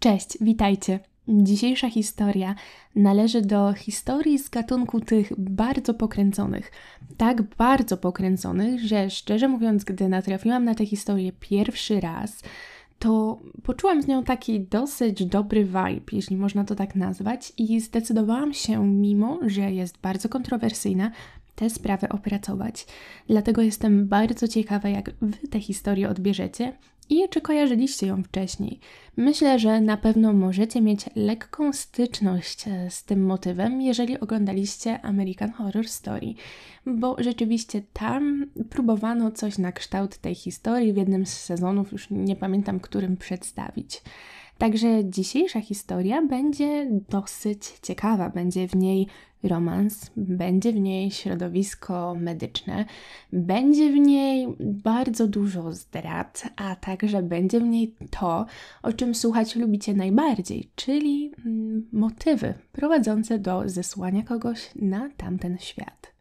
Cześć, witajcie. Dzisiejsza historia należy do historii z gatunku tych bardzo pokręconych. Tak bardzo pokręconych, że szczerze mówiąc, gdy natrafiłam na tę historię pierwszy raz, to poczułam z nią taki dosyć dobry vibe, jeśli można to tak nazwać, i zdecydowałam się, mimo że jest bardzo kontrowersyjna, tę sprawę opracować. Dlatego jestem bardzo ciekawa, jak Wy tę historię odbierzecie i czy kojarzyliście ją wcześniej. Myślę, że na pewno możecie mieć lekką styczność e, z tym motywem, jeżeli oglądaliście American Horror Story, bo rzeczywiście tam próbowano coś na kształt tej historii w jednym z sezonów, już nie pamiętam którym przedstawić. Także dzisiejsza historia będzie dosyć ciekawa, będzie w niej romans, będzie w niej środowisko medyczne, będzie w niej bardzo dużo zdrad, a także będzie w niej to, o czym słuchać lubicie najbardziej, czyli mm, motywy prowadzące do zesłania kogoś na tamten świat.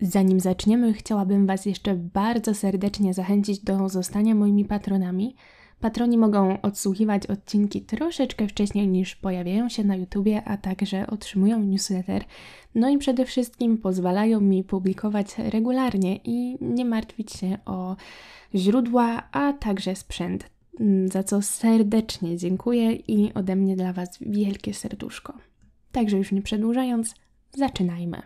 Zanim zaczniemy, chciałabym Was jeszcze bardzo serdecznie zachęcić do zostania moimi patronami. Patroni mogą odsłuchiwać odcinki troszeczkę wcześniej niż pojawiają się na YouTubie, a także otrzymują newsletter. No i przede wszystkim pozwalają mi publikować regularnie i nie martwić się o źródła, a także sprzęt. Mm, za co serdecznie dziękuję i ode mnie dla Was wielkie serduszko. Także już nie przedłużając, zaczynajmy.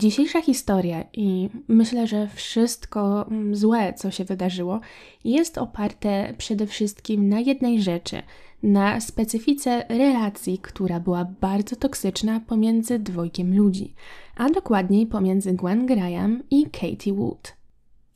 Dzisiejsza historia i myślę, że wszystko mm, złe, co się wydarzyło, jest oparte przede wszystkim na jednej rzeczy na specyfice relacji, która była bardzo toksyczna pomiędzy dwojkiem ludzi, a dokładniej pomiędzy Gwen Graham i Katie Wood.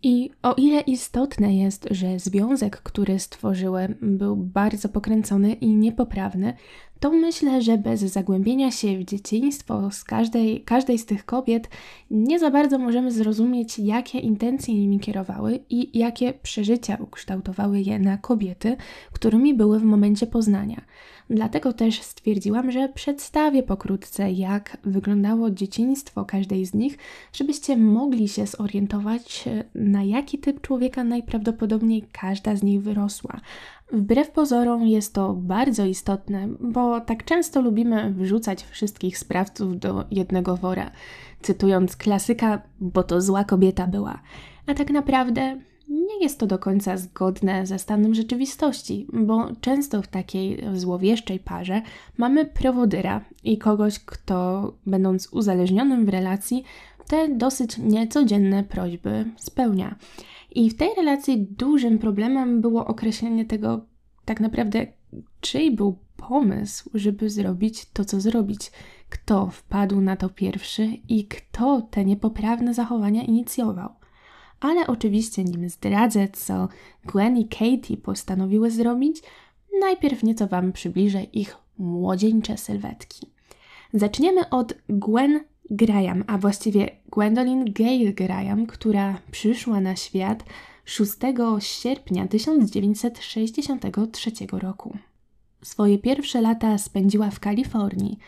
I o ile istotne jest, że związek, który stworzyły, był bardzo pokręcony i niepoprawny, to myślę, że bez zagłębienia się w dzieciństwo z każdej, każdej z tych kobiet nie za bardzo możemy zrozumieć, jakie intencje nimi kierowały i jakie przeżycia ukształtowały je na kobiety, którymi były w momencie poznania. Dlatego też stwierdziłam, że przedstawię pokrótce, jak wyglądało dzieciństwo każdej z nich, żebyście mogli się zorientować, na jaki typ człowieka najprawdopodobniej każda z nich wyrosła, Wbrew pozorom jest to bardzo istotne, bo tak często lubimy wrzucać wszystkich sprawców do jednego wora, cytując klasyka, bo to zła kobieta była. A tak naprawdę nie jest to do końca zgodne ze stanem rzeczywistości, bo często w takiej złowieszczej parze mamy prowodyra i kogoś, kto, będąc uzależnionym w relacji, te dosyć niecodzienne prośby spełnia. I w tej relacji dużym problemem było określenie tego tak naprawdę, czyj był pomysł, żeby zrobić to, co zrobić. Kto wpadł na to pierwszy i kto te niepoprawne zachowania inicjował. Ale oczywiście, nim zdradzę, co Gwen i Katie postanowiły zrobić, najpierw nieco Wam przybliżę ich młodzieńcze sylwetki. Zaczniemy od Gwen Graham, a właściwie Gwendolyn Gale Graham, która przyszła na świat 6 sierpnia 1963 roku. Swoje pierwsze lata spędziła w Kalifornii,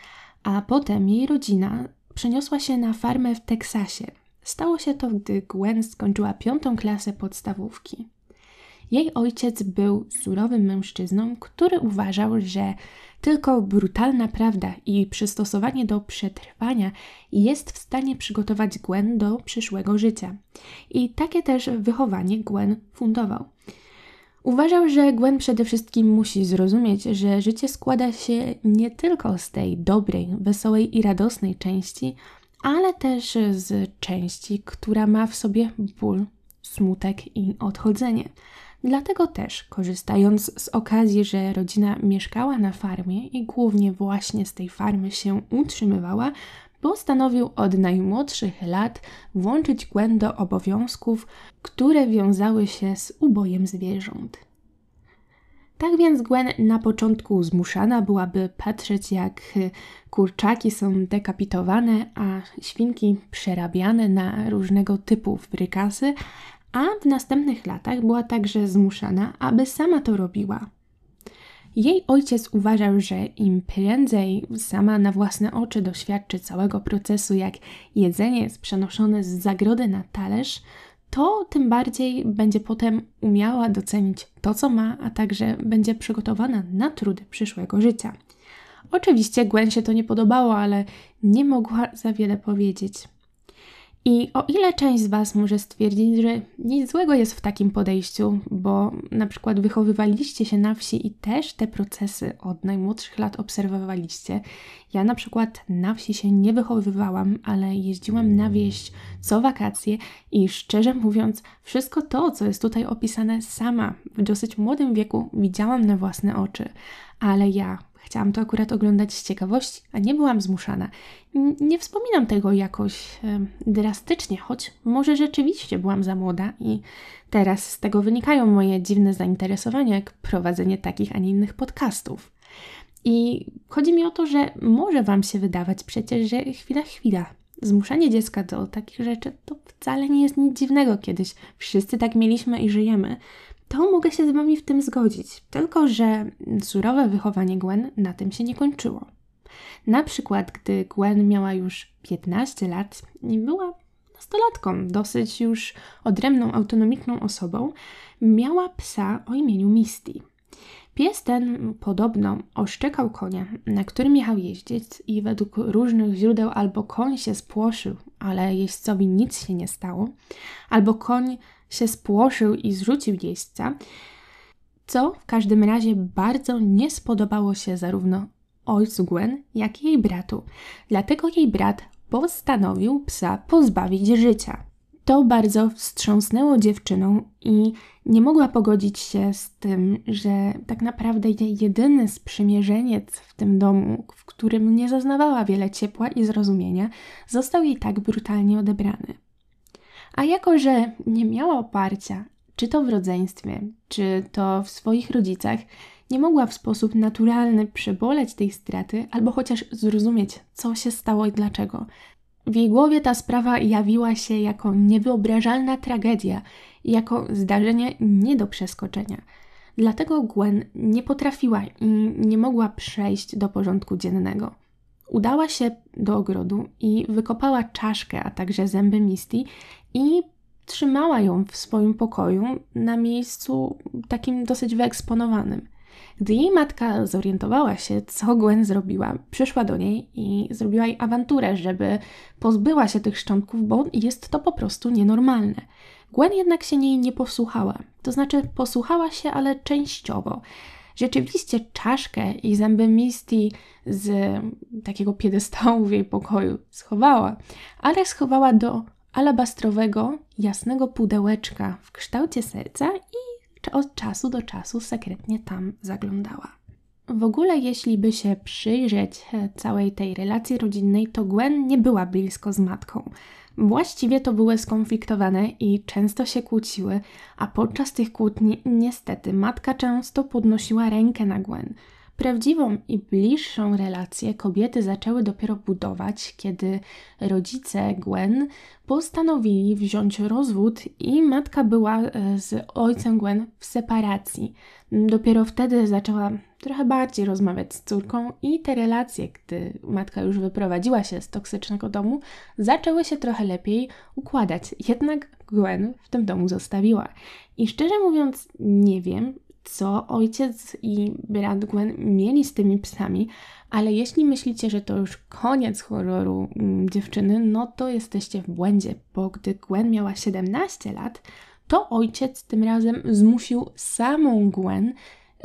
a potem jej rodzina przeniosła się na farmę w Teksasie. Stało się to, gdy Gwen skończyła piątą klasę podstawówki. Jej ojciec był surowym mężczyzną, który uważał, że tylko brutalna prawda i przystosowanie do przetrwania jest w stanie przygotować Gwen do przyszłego życia. I takie też wychowanie Gwen fundował. Uważał, że Gwen przede wszystkim musi zrozumieć, że życie składa się nie tylko z tej dobrej, wesołej i radosnej części, ale też z części, która ma w sobie ból, smutek i odchodzenie. Dlatego też, korzystając z okazji, że rodzina mieszkała na farmie i głównie właśnie z tej farmy się utrzymywała, postanowił od najmłodszych lat włączyć Gwen do obowiązków, które wiązały się z ubojem zwierząt. Tak więc Gwen na początku zmuszana byłaby patrzeć, jak kurczaki są dekapitowane, a świnki przerabiane na różnego typu frykasy, a w następnych latach była także zmuszana, aby sama to robiła. Jej ojciec uważał, że im prędzej sama na własne oczy doświadczy całego procesu, jak jedzenie jest przenoszone z zagrody na talerz, to tym bardziej będzie potem umiała docenić to, co ma, a także będzie przygotowana na trudy przyszłego życia. Oczywiście Gwen się to nie podobało, ale nie mogła za wiele powiedzieć. I o ile część z Was może stwierdzić, że nic złego jest w takim podejściu, bo na przykład wychowywaliście się na wsi i też te procesy od najmłodszych lat obserwowaliście. Ja na przykład na wsi się nie wychowywałam, ale jeździłam na wieś co wakacje i szczerze mówiąc, wszystko to, co jest tutaj opisane sama w dosyć młodym wieku, widziałam na własne oczy. Ale ja Chciałam to akurat oglądać z ciekawości, a nie byłam zmuszana. Nie wspominam tego jakoś drastycznie, choć może rzeczywiście byłam za młoda i teraz z tego wynikają moje dziwne zainteresowania, jak prowadzenie takich, a nie innych podcastów. I chodzi mi o to, że może Wam się wydawać przecież, że chwila, chwila. Zmuszanie dziecka do takich rzeczy to wcale nie jest nic dziwnego kiedyś. Wszyscy tak mieliśmy i żyjemy to mogę się z Wami w tym zgodzić. Tylko, że surowe wychowanie Gwen na tym się nie kończyło. Na przykład, gdy Gwen miała już 15 lat i była nastolatką, dosyć już odrębną, autonomiczną osobą, miała psa o imieniu Misty. Pies ten podobno oszczekał konia, na którym jechał jeździć i według różnych źródeł albo koń się spłoszył, ale jeźdźcowi nic się nie stało, albo koń się spłoszył i zrzucił jeźdźca, co w każdym razie bardzo nie spodobało się zarówno ojcu Gwen, jak i jej bratu. Dlatego jej brat postanowił psa pozbawić życia. To bardzo wstrząsnęło dziewczyną i nie mogła pogodzić się z tym, że tak naprawdę jej jedyny sprzymierzeniec w tym domu, w którym nie zaznawała wiele ciepła i zrozumienia, został jej tak brutalnie odebrany. A jako, że nie miała oparcia, czy to w rodzeństwie, czy to w swoich rodzicach, nie mogła w sposób naturalny przeboleć tej straty albo chociaż zrozumieć, co się stało i dlaczego. W jej głowie ta sprawa jawiła się jako niewyobrażalna tragedia, jako zdarzenie nie do przeskoczenia. Dlatego Gwen nie potrafiła i nie mogła przejść do porządku dziennego. Udała się do ogrodu i wykopała czaszkę, a także zęby Misty i trzymała ją w swoim pokoju na miejscu takim dosyć wyeksponowanym. Gdy jej matka zorientowała się, co Gwen zrobiła, przyszła do niej i zrobiła jej awanturę, żeby pozbyła się tych szczątków, bo jest to po prostu nienormalne. Gwen jednak się niej nie posłuchała. To znaczy, posłuchała się, ale częściowo. Rzeczywiście czaszkę i zęby Misty z takiego piedestału w jej pokoju schowała, ale schowała do alabastrowego, jasnego pudełeczka w kształcie serca i od czasu do czasu sekretnie tam zaglądała. W ogóle, jeśli by się przyjrzeć e, całej tej relacji rodzinnej, to Gwen nie była blisko z matką. Właściwie to były skonfliktowane i często się kłóciły, a podczas tych kłótni niestety matka często podnosiła rękę na Gwen – Prawdziwą i bliższą relację kobiety zaczęły dopiero budować, kiedy rodzice Gwen postanowili wziąć rozwód i matka była e, z ojcem Gwen w separacji. Dopiero wtedy zaczęła trochę bardziej rozmawiać z córką i te relacje, gdy matka już wyprowadziła się z toksycznego domu, zaczęły się trochę lepiej układać. Jednak Gwen w tym domu zostawiła. I szczerze mówiąc, nie wiem, co ojciec i brat Gwen mieli z tymi psami, ale jeśli myślicie, że to już koniec horroru mm, dziewczyny, no to jesteście w błędzie, bo gdy Gwen miała 17 lat, to ojciec tym razem zmusił samą Gwen,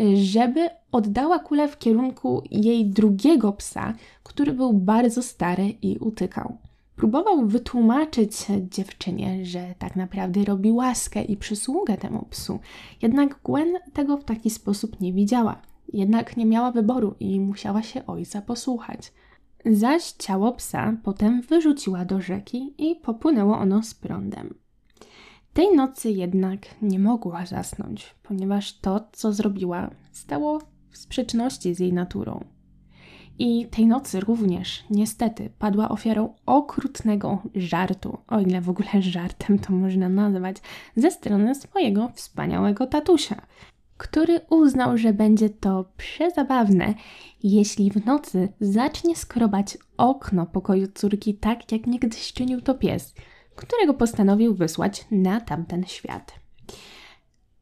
y, żeby oddała kulę w kierunku jej drugiego psa, który był bardzo stary i utykał. Próbował wytłumaczyć dziewczynie, że tak naprawdę robi łaskę i przysługę temu psu, jednak Gwen tego w taki sposób nie widziała. Jednak nie miała wyboru i musiała się ojca posłuchać. Zaś ciało psa potem wyrzuciła do rzeki i popłynęło ono z prądem. Tej nocy jednak nie mogła zasnąć, ponieważ to, co zrobiła, stało w sprzeczności z jej naturą. I tej nocy również, niestety, padła ofiarą okrutnego żartu, o ile w ogóle żartem to można nazwać, ze strony swojego wspaniałego tatusia, który uznał, że będzie to przezabawne, jeśli w nocy zacznie skrobać okno pokoju córki tak, jak niegdyś czynił to pies, którego postanowił wysłać na tamten świat.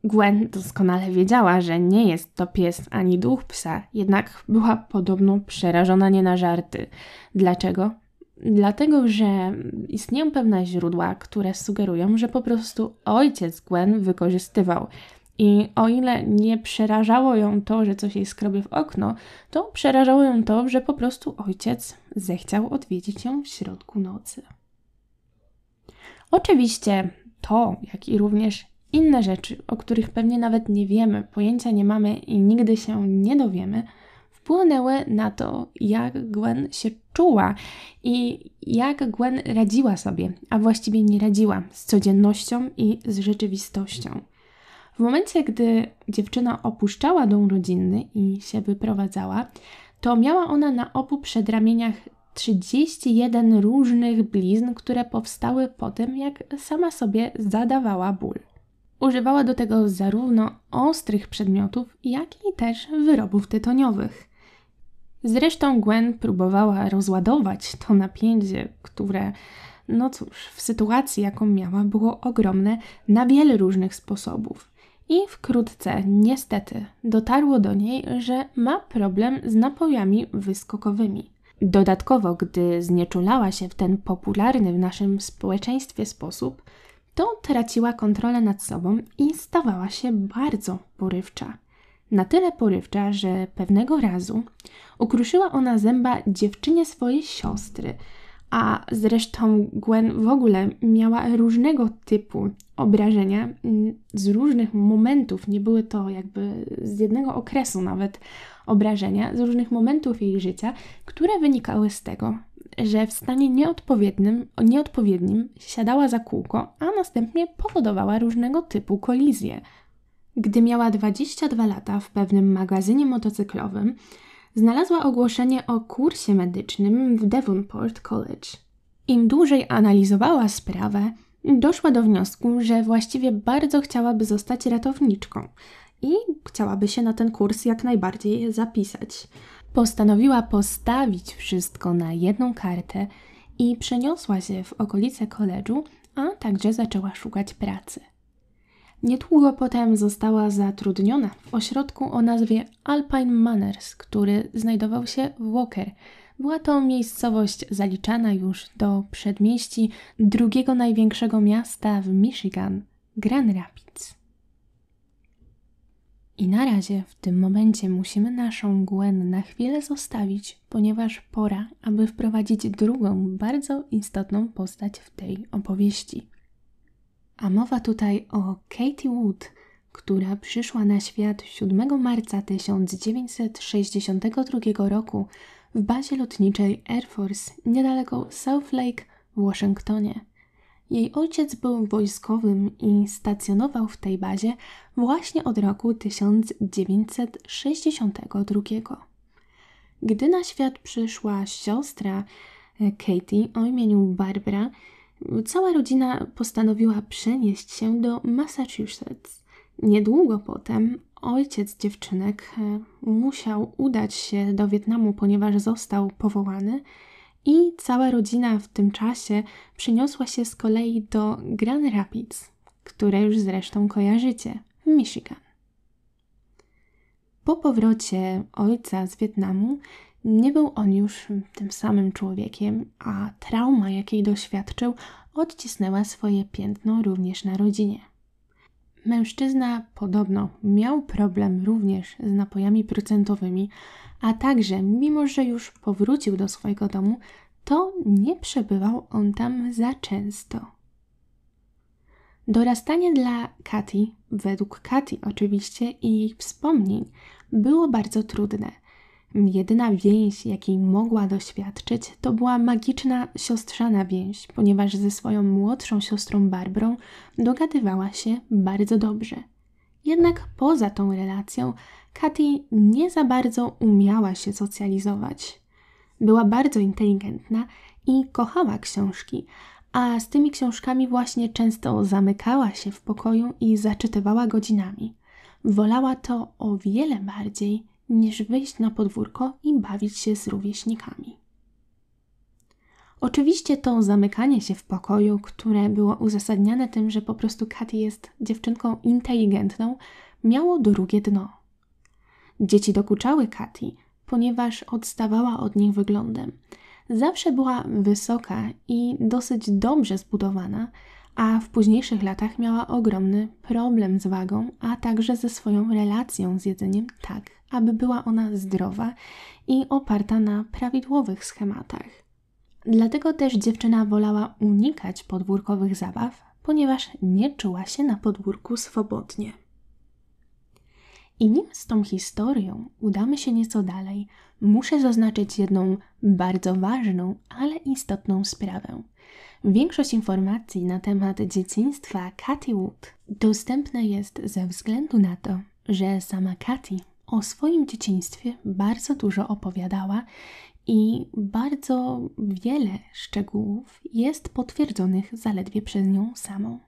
Gwen doskonale wiedziała, że nie jest to pies ani duch psa, jednak była podobno przerażona nie na żarty. Dlaczego? Dlatego, że istnieją pewne źródła, które sugerują, że po prostu ojciec Gwen wykorzystywał. I o ile nie przerażało ją to, że coś jej skrobie w okno, to przerażało ją to, że po prostu ojciec zechciał odwiedzić ją w środku nocy. Oczywiście to, jak i również inne rzeczy, o których pewnie nawet nie wiemy, pojęcia nie mamy i nigdy się nie dowiemy, wpłynęły na to, jak Gwen się czuła i jak Gwen radziła sobie, a właściwie nie radziła z codziennością i z rzeczywistością. W momencie, gdy dziewczyna opuszczała dom rodzinny i się wyprowadzała, to miała ona na obu przedramieniach 31 różnych blizn, które powstały po tym, jak sama sobie zadawała ból. Używała do tego zarówno ostrych przedmiotów, jak i też wyrobów tytoniowych. Zresztą Gwen próbowała rozładować to napięcie, które, no cóż, w sytuacji jaką miała, było ogromne na wiele różnych sposobów. I wkrótce, niestety, dotarło do niej, że ma problem z napojami wyskokowymi. Dodatkowo, gdy znieczulała się w ten popularny w naszym społeczeństwie sposób, to traciła kontrolę nad sobą i stawała się bardzo porywcza. Na tyle porywcza, że pewnego razu ukruszyła ona zęba dziewczynie swojej siostry, a zresztą Gwen w ogóle miała różnego typu obrażenia mm, z różnych momentów, nie były to jakby z jednego okresu nawet obrażenia, z różnych momentów jej życia, które wynikały z tego, że w stanie nieodpowiednim, nieodpowiednim siadała za kółko, a następnie powodowała różnego typu kolizje. Gdy miała 22 lata w pewnym magazynie motocyklowym, znalazła ogłoszenie o kursie medycznym w Devonport College. Im dłużej analizowała sprawę, doszła do wniosku, że właściwie bardzo chciałaby zostać ratowniczką i chciałaby się na ten kurs jak najbardziej zapisać. Postanowiła postawić wszystko na jedną kartę i przeniosła się w okolice koledżu, a także zaczęła szukać pracy. Niedługo potem została zatrudniona w ośrodku o nazwie Alpine Manners, który znajdował się w Walker. Była to miejscowość zaliczana już do przedmieści drugiego największego miasta w Michigan, Grand Rapids. I na razie w tym momencie musimy naszą Gwen na chwilę zostawić, ponieważ pora, aby wprowadzić drugą, bardzo istotną postać w tej opowieści. A mowa tutaj o Katie Wood, która przyszła na świat 7 marca 1962 roku w bazie lotniczej Air Force niedaleko South Lake w Waszyngtonie. Jej ojciec był wojskowym i stacjonował w tej bazie właśnie od roku 1962. Gdy na świat przyszła siostra e, Katie o imieniu Barbara, cała rodzina postanowiła przenieść się do Massachusetts. Niedługo potem ojciec dziewczynek e, musiał udać się do Wietnamu, ponieważ został powołany i cała rodzina w tym czasie przeniosła się z kolei do Grand Rapids, które już zresztą kojarzycie, w Michigan. Po powrocie ojca z Wietnamu nie był on już tym samym człowiekiem, a trauma, jakiej doświadczył, odcisnęła swoje piętno również na rodzinie. Mężczyzna podobno miał problem również z napojami procentowymi, a także mimo, że już powrócił do swojego domu, to nie przebywał on tam za często. Dorastanie dla Katy, według Katy oczywiście i jej wspomnień, było bardzo trudne. Jedyna więź, jakiej mogła doświadczyć, to była magiczna siostrzana więź, ponieważ ze swoją młodszą siostrą Barbrą dogadywała się bardzo dobrze. Jednak poza tą relacją Katy nie za bardzo umiała się socjalizować. Była bardzo inteligentna i kochała książki, a z tymi książkami właśnie często zamykała się w pokoju i zaczytywała godzinami. Wolała to o wiele bardziej niż wyjść na podwórko i bawić się z rówieśnikami. Oczywiście to zamykanie się w pokoju, które było uzasadniane tym, że po prostu Katy jest dziewczynką inteligentną, miało drugie dno. Dzieci dokuczały Kati, ponieważ odstawała od nich wyglądem. Zawsze była wysoka i dosyć dobrze zbudowana, a w późniejszych latach miała ogromny problem z wagą, a także ze swoją relacją z jedzeniem tak, aby była ona zdrowa i oparta na prawidłowych schematach. Dlatego też dziewczyna wolała unikać podwórkowych zabaw, ponieważ nie czuła się na podwórku swobodnie. I nim z tą historią udamy się nieco dalej, muszę zaznaczyć jedną bardzo ważną, ale istotną sprawę. Większość informacji na temat dzieciństwa Katy Wood dostępna jest ze względu na to, że sama Katy o swoim dzieciństwie bardzo dużo opowiadała i bardzo wiele szczegółów jest potwierdzonych zaledwie przez nią samą.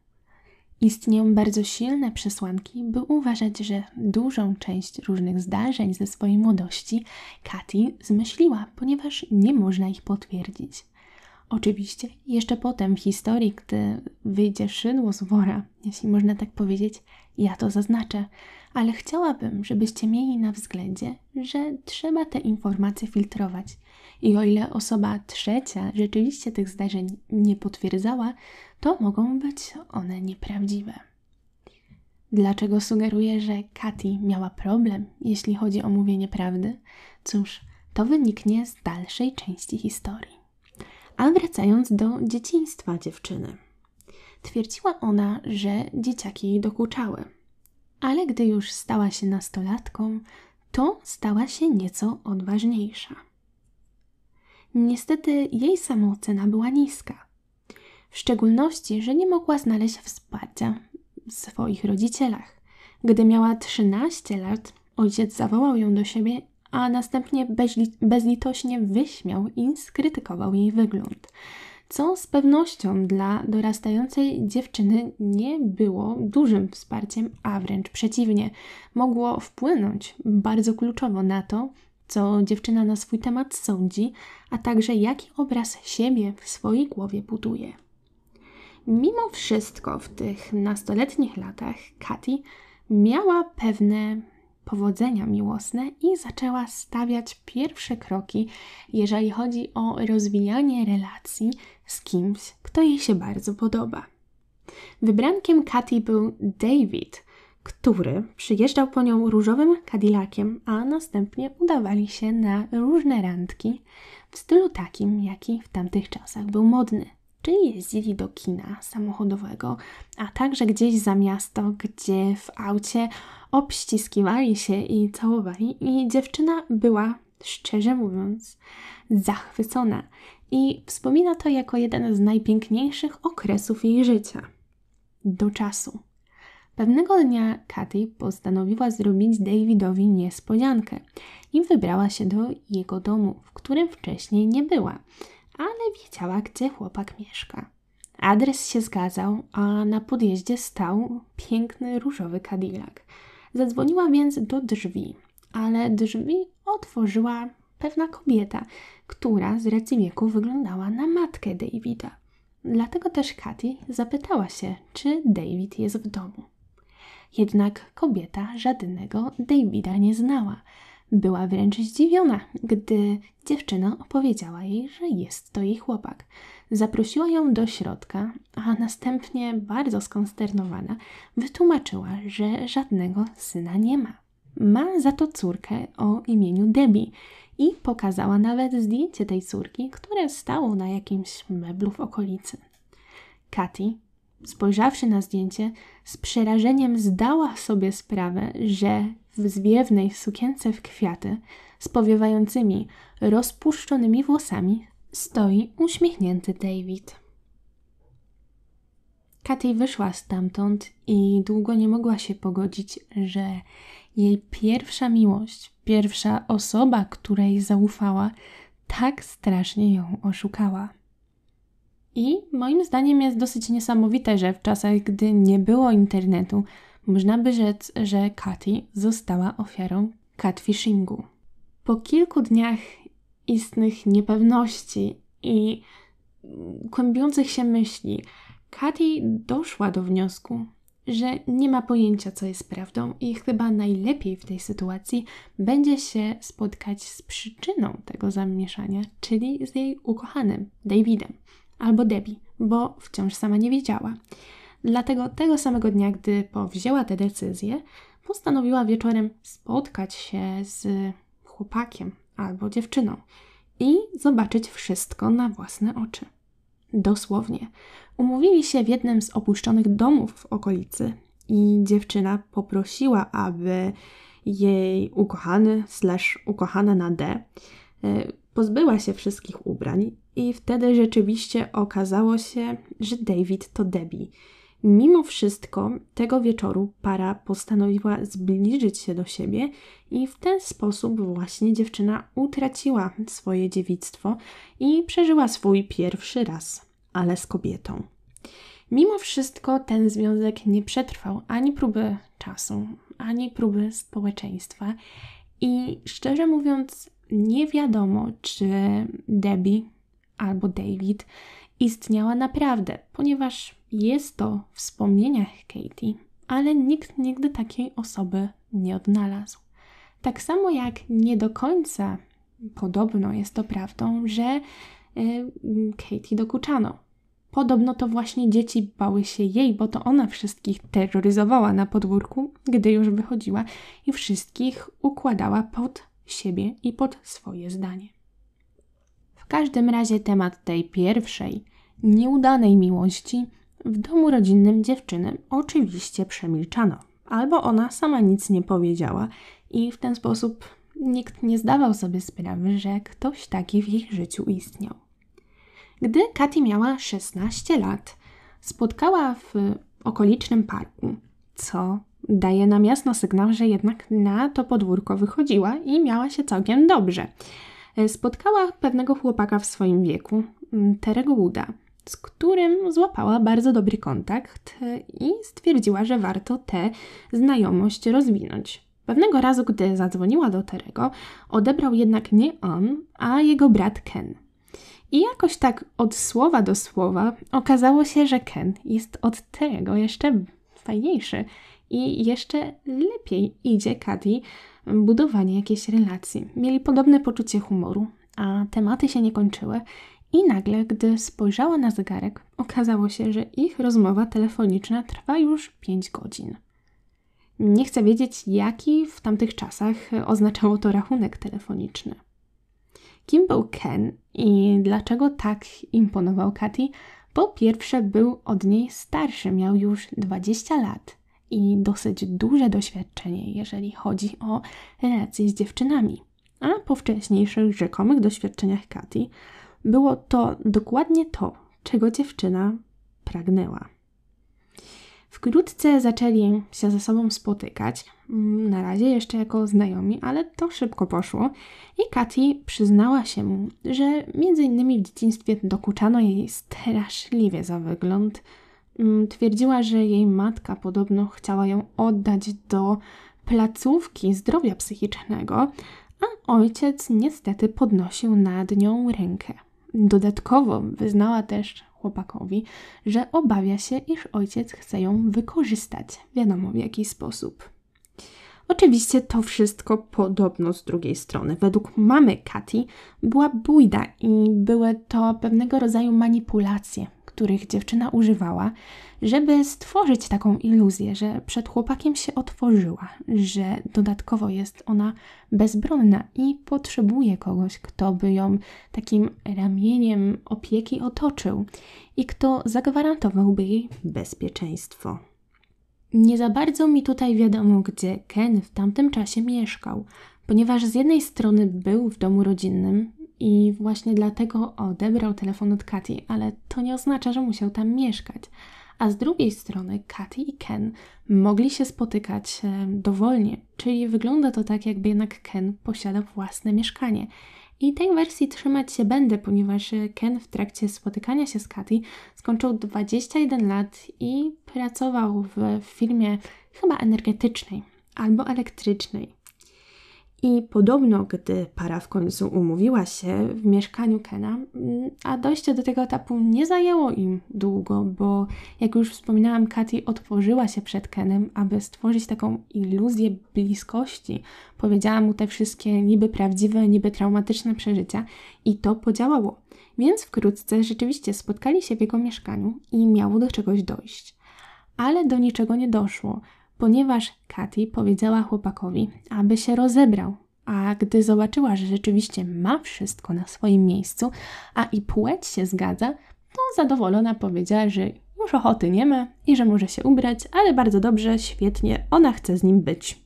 Istnieją bardzo silne przesłanki, by uważać, że dużą część różnych zdarzeń ze swojej młodości Katy zmyśliła, ponieważ nie można ich potwierdzić. Oczywiście, jeszcze potem w historii, gdy wyjdzie szydło z wora, jeśli można tak powiedzieć, ja to zaznaczę, ale chciałabym, żebyście mieli na względzie, że trzeba te informacje filtrować. I o ile osoba trzecia rzeczywiście tych zdarzeń nie potwierdzała, to mogą być one nieprawdziwe. Dlaczego sugeruję, że Katy miała problem, jeśli chodzi o mówienie prawdy? Cóż, to wyniknie z dalszej części historii. A wracając do dzieciństwa dziewczyny. Twierdziła ona, że dzieciaki jej dokuczały. Ale gdy już stała się nastolatką, to stała się nieco odważniejsza. Niestety jej samoocena była niska – w szczególności, że nie mogła znaleźć wsparcia w swoich rodzicielach. Gdy miała 13 lat, ojciec zawołał ją do siebie, a następnie bezlitośnie wyśmiał i skrytykował jej wygląd, co z pewnością dla dorastającej dziewczyny nie było dużym wsparciem, a wręcz przeciwnie, mogło wpłynąć bardzo kluczowo na to, co dziewczyna na swój temat sądzi, a także jaki obraz siebie w swojej głowie buduje. Mimo wszystko w tych nastoletnich latach Katy miała pewne powodzenia miłosne i zaczęła stawiać pierwsze kroki, jeżeli chodzi o rozwijanie relacji z kimś, kto jej się bardzo podoba. Wybrankiem Katy był David, który przyjeżdżał po nią różowym Cadillaciem, a następnie udawali się na różne randki w stylu takim, jaki w tamtych czasach był modny – czy jeździli do kina samochodowego, a także gdzieś za miasto, gdzie w aucie obściskiwali się i całowali, i dziewczyna była, szczerze mówiąc, zachwycona i wspomina to jako jeden z najpiękniejszych okresów jej życia. Do czasu. Pewnego dnia Katy postanowiła zrobić Davidowi niespodziankę i wybrała się do jego domu, w którym wcześniej nie była ale wiedziała, gdzie chłopak mieszka. Adres się zgadzał, a na podjeździe stał piękny różowy Cadillac. Zadzwoniła więc do drzwi, ale drzwi otworzyła pewna kobieta, która z racji wieku wyglądała na matkę Davida. Dlatego też Katy zapytała się, czy David jest w domu. Jednak kobieta żadnego Davida nie znała, była wręcz zdziwiona, gdy dziewczyna opowiedziała jej, że jest to jej chłopak. Zaprosiła ją do środka, a następnie, bardzo skonsternowana, wytłumaczyła, że żadnego syna nie ma. Ma za to córkę o imieniu Debbie i pokazała nawet zdjęcie tej córki, które stało na jakimś meblu w okolicy. Katy spojrzawszy na zdjęcie, z przerażeniem zdała sobie sprawę, że w zwiewnej sukience w kwiaty, z powiewającymi, rozpuszczonymi włosami, stoi uśmiechnięty David. Katy wyszła stamtąd i długo nie mogła się pogodzić, że jej pierwsza miłość, pierwsza osoba, której zaufała, tak strasznie ją oszukała. I moim zdaniem jest dosyć niesamowite, że w czasach, gdy nie było internetu, można by rzec, że Katy została ofiarą catfishingu. Po kilku dniach istnych niepewności i kłębiących się myśli, Katy doszła do wniosku, że nie ma pojęcia, co jest prawdą, i chyba najlepiej w tej sytuacji będzie się spotkać z przyczyną tego zamieszania, czyli z jej ukochanym Davidem albo Debbie, bo wciąż sama nie wiedziała. Dlatego tego samego dnia, gdy powzięła tę decyzję, postanowiła wieczorem spotkać się z chłopakiem albo dziewczyną i zobaczyć wszystko na własne oczy. Dosłownie. Umówili się w jednym z opuszczonych domów w okolicy i dziewczyna poprosiła, aby jej ukochany slash ukochana na D e, pozbyła się wszystkich ubrań i wtedy rzeczywiście okazało się, że David to Debbie. Mimo wszystko tego wieczoru para postanowiła zbliżyć się do siebie i w ten sposób właśnie dziewczyna utraciła swoje dziewictwo i przeżyła swój pierwszy raz, ale z kobietą. Mimo wszystko ten związek nie przetrwał ani próby czasu, ani próby społeczeństwa i szczerze mówiąc nie wiadomo, czy Debbie albo David istniała naprawdę, ponieważ jest to w wspomnieniach Katie, ale nikt nigdy takiej osoby nie odnalazł. Tak samo jak nie do końca podobno jest to prawdą, że y, Katie dokuczano. Podobno to właśnie dzieci bały się jej, bo to ona wszystkich terroryzowała na podwórku, gdy już wychodziła i wszystkich układała pod siebie i pod swoje zdanie każdym razie temat tej pierwszej, nieudanej miłości w domu rodzinnym dziewczyny oczywiście przemilczano. Albo ona sama nic nie powiedziała i w ten sposób nikt nie zdawał sobie sprawy, że ktoś taki w ich życiu istniał. Gdy Katy miała 16 lat, spotkała w okolicznym parku, co daje nam jasno sygnał, że jednak na to podwórko wychodziła i miała się całkiem dobrze. E, spotkała pewnego chłopaka w swoim wieku, mm, Terego Wooda, z którym złapała bardzo dobry kontakt e, i stwierdziła, że warto tę znajomość rozwinąć. Pewnego razu, gdy zadzwoniła do Terego, odebrał jednak nie on, a jego brat Ken. I jakoś tak od słowa do słowa okazało się, że Ken jest od Terego jeszcze fajniejszy i jeszcze lepiej idzie Kadi budowanie jakiejś relacji. Mieli podobne poczucie humoru, a tematy się nie kończyły. I nagle, gdy spojrzała na zegarek, okazało się, że ich rozmowa telefoniczna trwa już 5 godzin. Nie chcę wiedzieć, jaki w tamtych czasach oznaczało to rachunek telefoniczny. Kim był Ken i dlaczego tak imponował Katy? Po pierwsze, był od niej starszy, miał już 20 lat i dosyć duże doświadczenie, jeżeli chodzi o relacje z dziewczynami. A po wcześniejszych rzekomych doświadczeniach Kati było to dokładnie to, czego dziewczyna pragnęła. Wkrótce zaczęli się ze sobą spotykać, mm, na razie jeszcze jako znajomi, ale to szybko poszło i Kati przyznała się mu, że między innymi w dzieciństwie dokuczano jej straszliwie za wygląd, Mm, twierdziła, że jej matka podobno chciała ją oddać do placówki zdrowia psychicznego, a ojciec niestety podnosił nad nią rękę. Dodatkowo wyznała też chłopakowi, że obawia się, iż ojciec chce ją wykorzystać, wiadomo w jaki sposób. Oczywiście to wszystko podobno z drugiej strony. Według mamy Kati była bójda i były to pewnego rodzaju manipulacje których dziewczyna używała, żeby stworzyć taką iluzję, że przed chłopakiem się otworzyła, że dodatkowo jest ona bezbronna i potrzebuje kogoś, kto by ją takim ramieniem opieki otoczył i kto zagwarantowałby jej bezpieczeństwo. Nie za bardzo mi tutaj wiadomo, gdzie Ken w tamtym czasie mieszkał, ponieważ z jednej strony był w domu rodzinnym, i właśnie dlatego odebrał telefon od Katy, ale to nie oznacza, że musiał tam mieszkać. A z drugiej strony Katy i Ken mogli się spotykać e, dowolnie, czyli wygląda to tak, jakby jednak Ken posiadał własne mieszkanie. I tej wersji trzymać się będę, ponieważ e, Ken w trakcie spotykania się z Katy skończył 21 lat i pracował w firmie chyba energetycznej albo elektrycznej. I podobno, gdy para w końcu umówiła się w mieszkaniu Kena, mm, a dojście do tego etapu nie zajęło im długo, bo jak już wspominałam, Katy otworzyła się przed Kenem, aby stworzyć taką iluzję bliskości. Powiedziała mu te wszystkie niby prawdziwe, niby traumatyczne przeżycia i to podziałało. Więc wkrótce rzeczywiście spotkali się w jego mieszkaniu i miało do czegoś dojść. Ale do niczego nie doszło ponieważ Katy powiedziała chłopakowi, aby się rozebrał. A gdy zobaczyła, że rzeczywiście ma wszystko na swoim miejscu, a i płeć się zgadza, to zadowolona powiedziała, że już ochoty nie ma i że może się ubrać, ale bardzo dobrze, świetnie, ona chce z nim być.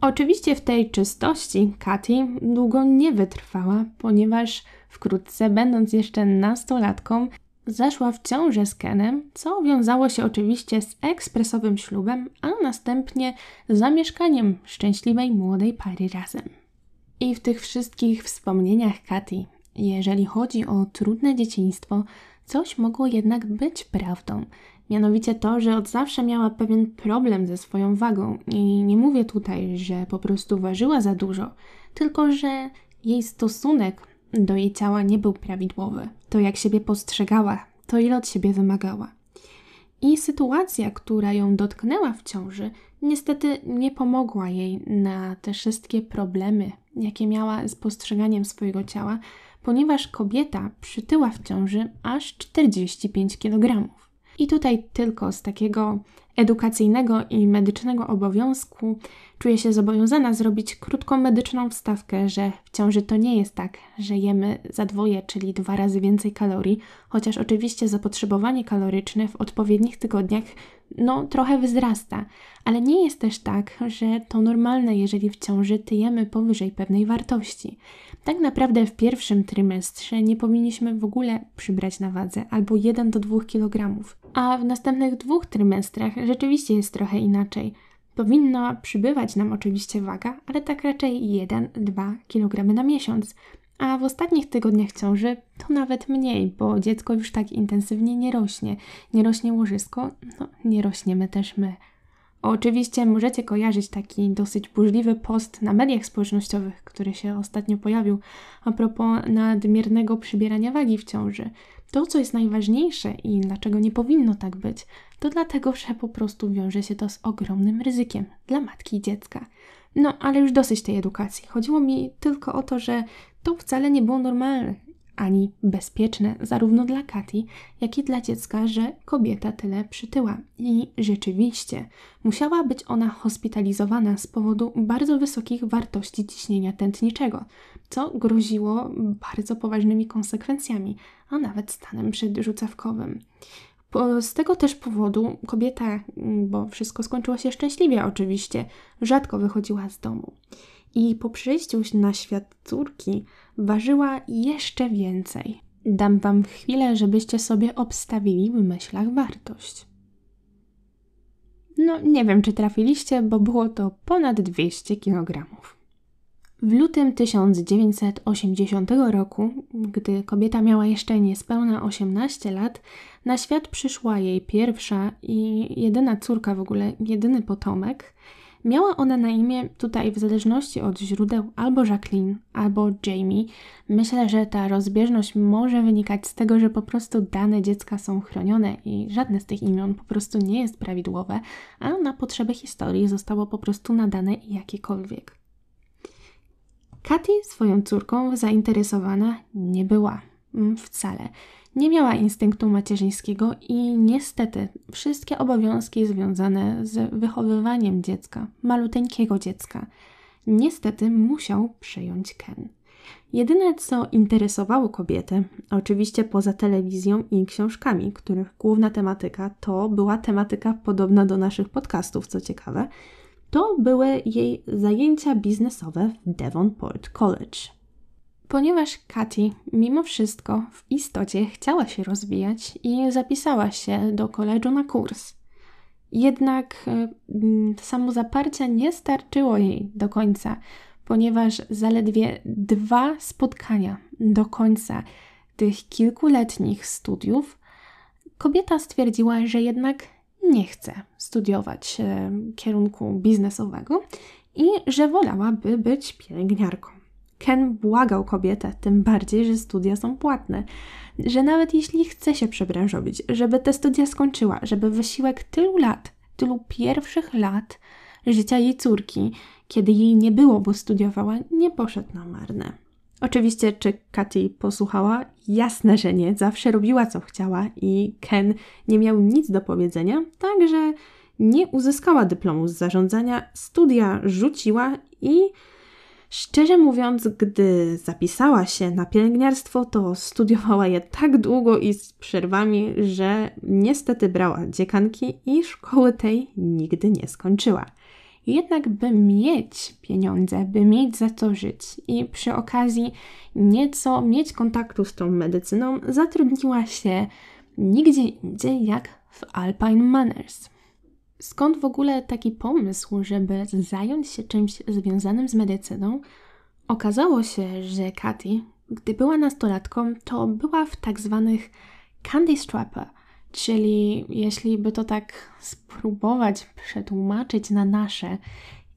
Oczywiście w tej czystości Katy długo nie wytrwała, ponieważ wkrótce, będąc jeszcze nastolatką, zeszła w ciążę z Kenem, co wiązało się oczywiście z ekspresowym ślubem, a następnie zamieszkaniem szczęśliwej młodej pary razem. I w tych wszystkich wspomnieniach Kati, jeżeli chodzi o trudne dzieciństwo, coś mogło jednak być prawdą. Mianowicie to, że od zawsze miała pewien problem ze swoją wagą i nie mówię tutaj, że po prostu ważyła za dużo, tylko że jej stosunek do jej ciała nie był prawidłowy. To, jak siebie postrzegała, to ile od siebie wymagała. I sytuacja, która ją dotknęła w ciąży, niestety nie pomogła jej na te wszystkie problemy, jakie miała z postrzeganiem swojego ciała, ponieważ kobieta przytyła w ciąży aż 45 kg. I tutaj tylko z takiego edukacyjnego i medycznego obowiązku czuję się zobowiązana zrobić krótką medyczną wstawkę, że w ciąży to nie jest tak, że jemy za dwoje, czyli dwa razy więcej kalorii, chociaż oczywiście zapotrzebowanie kaloryczne w odpowiednich tygodniach no trochę wzrasta, ale nie jest też tak, że to normalne, jeżeli w ciąży tyjemy powyżej pewnej wartości. Tak naprawdę w pierwszym trymestrze nie powinniśmy w ogóle przybrać na wadze albo 1 do 2 kg. A w następnych dwóch trymestrach rzeczywiście jest trochę inaczej. Powinna przybywać nam oczywiście waga, ale tak raczej 1-2 kg na miesiąc. A w ostatnich tygodniach ciąży to nawet mniej, bo dziecko już tak intensywnie nie rośnie. Nie rośnie łożysko, no nie rośniemy też my. Oczywiście możecie kojarzyć taki dosyć burzliwy post na mediach społecznościowych, który się ostatnio pojawił a propos nadmiernego przybierania wagi w ciąży. To, co jest najważniejsze i dlaczego nie powinno tak być, to dlatego, że po prostu wiąże się to z ogromnym ryzykiem dla matki i dziecka. No, ale już dosyć tej edukacji. Chodziło mi tylko o to, że to wcale nie było normalne, ani bezpieczne zarówno dla Kati, jak i dla dziecka, że kobieta tyle przytyła. I rzeczywiście musiała być ona hospitalizowana z powodu bardzo wysokich wartości ciśnienia tętniczego, co groziło bardzo poważnymi konsekwencjami, a nawet stanem przedrzucawkowym. Z tego też powodu kobieta, bo wszystko skończyło się szczęśliwie oczywiście, rzadko wychodziła z domu i po przyjściu na świat córki ważyła jeszcze więcej. Dam wam chwilę, żebyście sobie obstawili w myślach wartość. No, nie wiem, czy trafiliście, bo było to ponad 200 kg. W lutym 1980 roku, gdy kobieta miała jeszcze niespełna 18 lat, na świat przyszła jej pierwsza i jedyna córka, w ogóle jedyny potomek, Miała ona na imię tutaj w zależności od źródeł albo Jacqueline, albo Jamie. Myślę, że ta rozbieżność może wynikać z tego, że po prostu dane dziecka są chronione i żadne z tych imion po prostu nie jest prawidłowe, a na potrzeby historii zostało po prostu nadane jakiekolwiek. Katy swoją córką zainteresowana nie była mm, wcale. Nie miała instynktu macierzyńskiego i niestety wszystkie obowiązki związane z wychowywaniem dziecka, maluteńkiego dziecka, niestety musiał przejąć Ken. Jedyne, co interesowało kobietę, oczywiście poza telewizją i książkami, których główna tematyka to była tematyka podobna do naszych podcastów, co ciekawe, to były jej zajęcia biznesowe w Devonport College. Ponieważ Kati mimo wszystko w istocie chciała się rozwijać i zapisała się do koledżu na kurs. Jednak y, e, mm, samozaparcia nie starczyło jej do końca, ponieważ zaledwie dwa spotkania do końca tych kilkuletnich studiów kobieta stwierdziła, że jednak nie chce studiować y, kierunku biznesowego i że wolałaby być pielęgniarką. Ken błagał kobietę, tym bardziej, że studia są płatne, że nawet jeśli chce się przebranżowić, żeby te studia skończyła, żeby wysiłek tylu lat, tylu pierwszych lat życia jej córki, kiedy jej nie było, bo studiowała, nie poszedł na marne. Oczywiście, czy Katy posłuchała? Jasne, że nie. Zawsze robiła co chciała i Ken nie miał nic do powiedzenia, także nie uzyskała dyplomu z zarządzania, studia rzuciła i Szczerze mówiąc, gdy zapisała się na pielęgniarstwo, to studiowała je tak długo i z przerwami, że niestety brała dziekanki i szkoły tej nigdy nie skończyła. Jednak, by mieć pieniądze, by mieć za co żyć i przy okazji nieco mieć kontaktu z tą medycyną, zatrudniła się nigdzie indziej jak w Alpine Manners. Skąd w ogóle taki pomysł, żeby zająć się czymś związanym z medycyną? Okazało się, że Katy, gdy była nastolatką, to była w tak zwanych candy strapper, czyli jeśli by to tak spróbować przetłumaczyć na nasze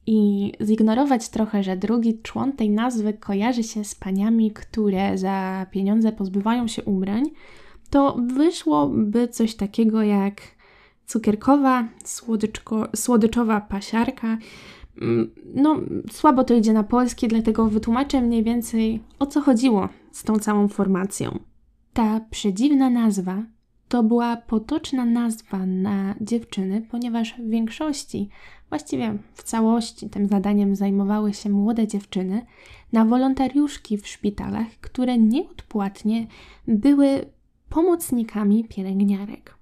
i zignorować trochę, że drugi człon tej nazwy kojarzy się z paniami, które za pieniądze pozbywają się ubrań, to wyszłoby coś takiego jak cukierkowa, słodyczko, słodyczowa pasiarka. Mm, no, słabo to idzie na polski, dlatego wytłumaczę mniej więcej o co chodziło z tą całą formacją. Ta przedziwna nazwa to była potoczna nazwa na dziewczyny, ponieważ w większości, właściwie w całości tym zadaniem zajmowały się młode dziewczyny na wolontariuszki w szpitalach, które nieodpłatnie były pomocnikami pielęgniarek.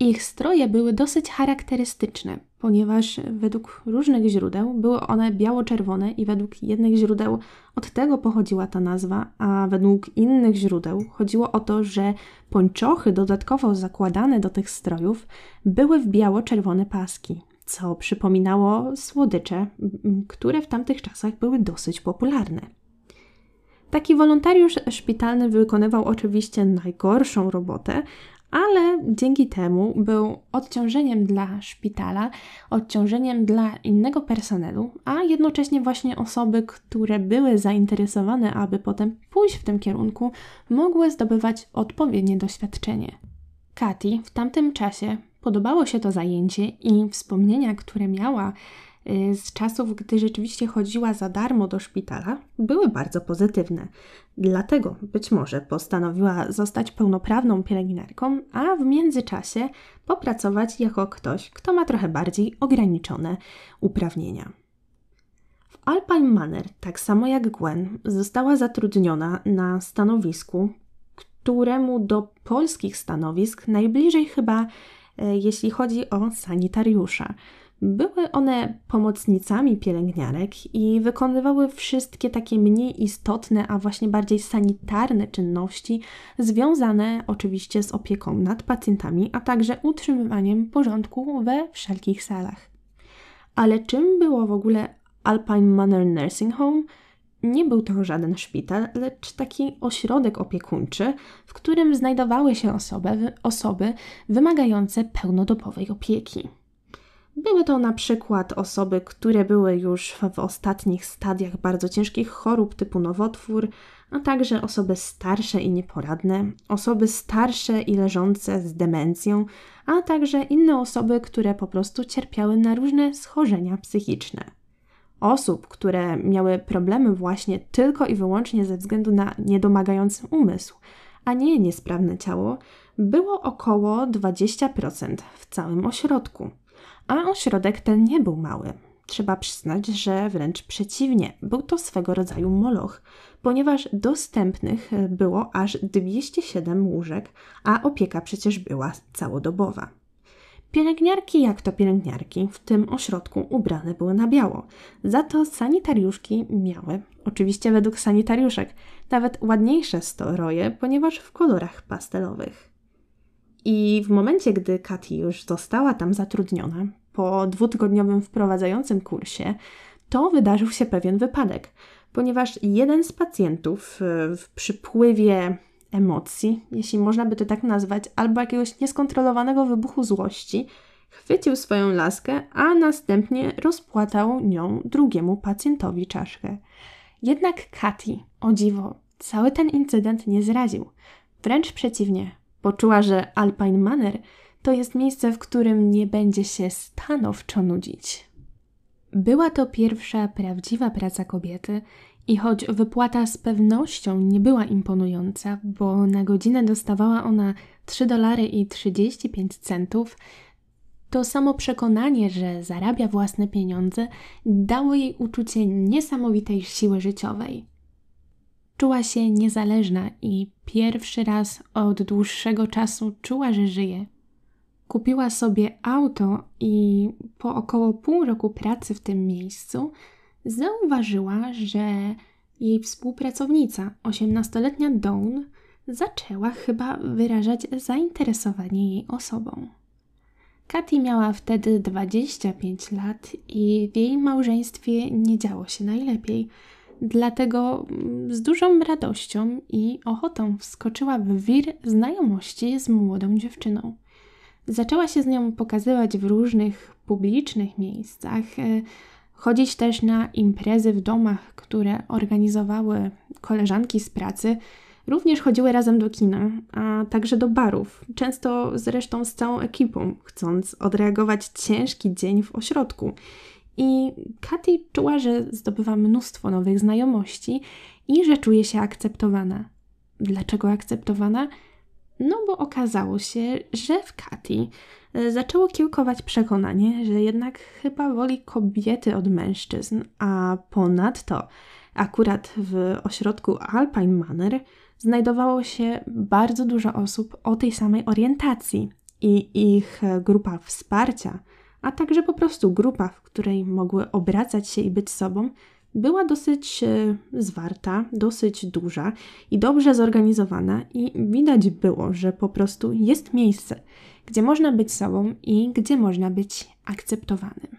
Ich stroje były dosyć charakterystyczne, ponieważ według różnych źródeł były one biało-czerwone i według jednych źródeł od tego pochodziła ta nazwa, a według innych źródeł chodziło o to, że pończochy dodatkowo zakładane do tych strojów były w biało-czerwone paski, co przypominało słodycze, które w tamtych czasach były dosyć popularne. Taki wolontariusz szpitalny wykonywał oczywiście najgorszą robotę, ale dzięki temu był odciążeniem dla szpitala, odciążeniem dla innego personelu, a jednocześnie właśnie osoby, które były zainteresowane, aby potem pójść w tym kierunku, mogły zdobywać odpowiednie doświadczenie. Kati w tamtym czasie podobało się to zajęcie i wspomnienia, które miała Y, z czasów, gdy rzeczywiście chodziła za darmo do szpitala, były bardzo pozytywne. Dlatego być może postanowiła zostać pełnoprawną pielęgniarką, a w międzyczasie popracować jako ktoś, kto ma trochę bardziej ograniczone uprawnienia. W Alpine Manor, tak samo jak Gwen, została zatrudniona na stanowisku, któremu do polskich stanowisk najbliżej chyba, e, jeśli chodzi o sanitariusza. Były one pomocnicami pielęgniarek i wykonywały wszystkie takie mniej istotne, a właśnie bardziej sanitarne czynności, związane oczywiście z opieką nad pacjentami, a także utrzymywaniem porządku we wszelkich salach. Ale czym było w ogóle Alpine Manor Nursing Home? Nie był to żaden szpital, lecz taki ośrodek opiekuńczy, w którym znajdowały się osoby, osoby wymagające pełnodobowej opieki. Były to na przykład osoby, które były już w ostatnich stadiach bardzo ciężkich chorób typu nowotwór, a także osoby starsze i nieporadne, osoby starsze i leżące z demencją, a także inne osoby, które po prostu cierpiały na różne schorzenia psychiczne. Osób, które miały problemy właśnie tylko i wyłącznie ze względu na niedomagający umysł, a nie niesprawne ciało, było około 20% w całym ośrodku. A ośrodek ten nie był mały. Trzeba przyznać, że wręcz przeciwnie, był to swego rodzaju moloch, ponieważ dostępnych było aż 207 łóżek, a opieka przecież była całodobowa. Pielęgniarki jak to pielęgniarki w tym ośrodku ubrane były na biało, za to sanitariuszki miały, oczywiście według sanitariuszek, nawet ładniejsze stroje, ponieważ w kolorach pastelowych. I w momencie, gdy Katy już została tam zatrudniona, po dwutygodniowym wprowadzającym kursie, to wydarzył się pewien wypadek, ponieważ jeden z pacjentów y, w przypływie emocji, jeśli można by to tak nazwać, albo jakiegoś nieskontrolowanego wybuchu złości, chwycił swoją laskę, a następnie rozpłatał nią drugiemu pacjentowi czaszkę. Jednak Katy, o dziwo, cały ten incydent nie zraził. Wręcz przeciwnie, Poczuła, że Alpine Manor to jest miejsce, w którym nie będzie się stanowczo nudzić. Była to pierwsza prawdziwa praca kobiety i choć wypłata z pewnością nie była imponująca, bo na godzinę dostawała ona 3 dolary i 35 centów, to samo przekonanie, że zarabia własne pieniądze, dało jej uczucie niesamowitej siły życiowej. Czuła się niezależna i pierwszy raz od dłuższego czasu czuła, że żyje. Kupiła sobie auto i po około pół roku pracy w tym miejscu zauważyła, że jej współpracownica, 18-letnia Dawn, zaczęła chyba wyrażać zainteresowanie jej osobą. Katy miała wtedy 25 lat i w jej małżeństwie nie działo się najlepiej – Dlatego mm, z dużą radością i ochotą wskoczyła w wir znajomości z młodą dziewczyną. Zaczęła się z nią pokazywać w różnych publicznych miejscach, e, chodzić też na imprezy w domach, które organizowały koleżanki z pracy. Również chodziły razem do kina, a także do barów, często zresztą z całą ekipą, chcąc odreagować ciężki dzień w ośrodku i Katy czuła, że zdobywa mnóstwo nowych znajomości i że czuje się akceptowana. Dlaczego akceptowana? No bo okazało się, że w Katy e, zaczęło kiełkować przekonanie, że jednak chyba woli kobiety od mężczyzn, a ponadto akurat w ośrodku Alpine Manor znajdowało się bardzo dużo osób o tej samej orientacji i ich grupa wsparcia a także po prostu grupa, w której mogły obracać się i być sobą, była dosyć e, zwarta, dosyć duża i dobrze zorganizowana, i widać było, że po prostu jest miejsce, gdzie można być sobą i gdzie można być akceptowanym.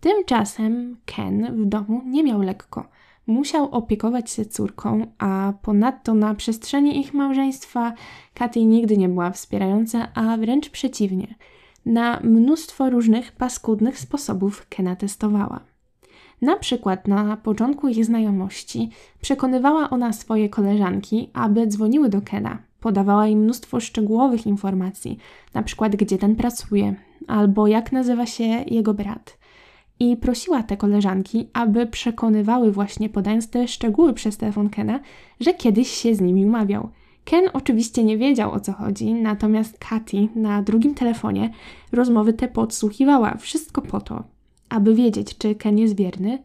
Tymczasem Ken w domu nie miał lekko. Musiał opiekować się córką, a ponadto na przestrzeni ich małżeństwa Katy nigdy nie była wspierająca, a wręcz przeciwnie – na mnóstwo różnych paskudnych sposobów Kena testowała. Na przykład na początku ich znajomości przekonywała ona swoje koleżanki, aby dzwoniły do Kena. Podawała im mnóstwo szczegółowych informacji, na przykład gdzie ten pracuje, albo jak nazywa się jego brat. I prosiła te koleżanki, aby przekonywały właśnie podając te szczegóły przez telefon Kena, że kiedyś się z nimi umawiał – Ken oczywiście nie wiedział o co chodzi, natomiast Katy na drugim telefonie rozmowy te podsłuchiwała wszystko po to, aby wiedzieć, czy Ken jest wierny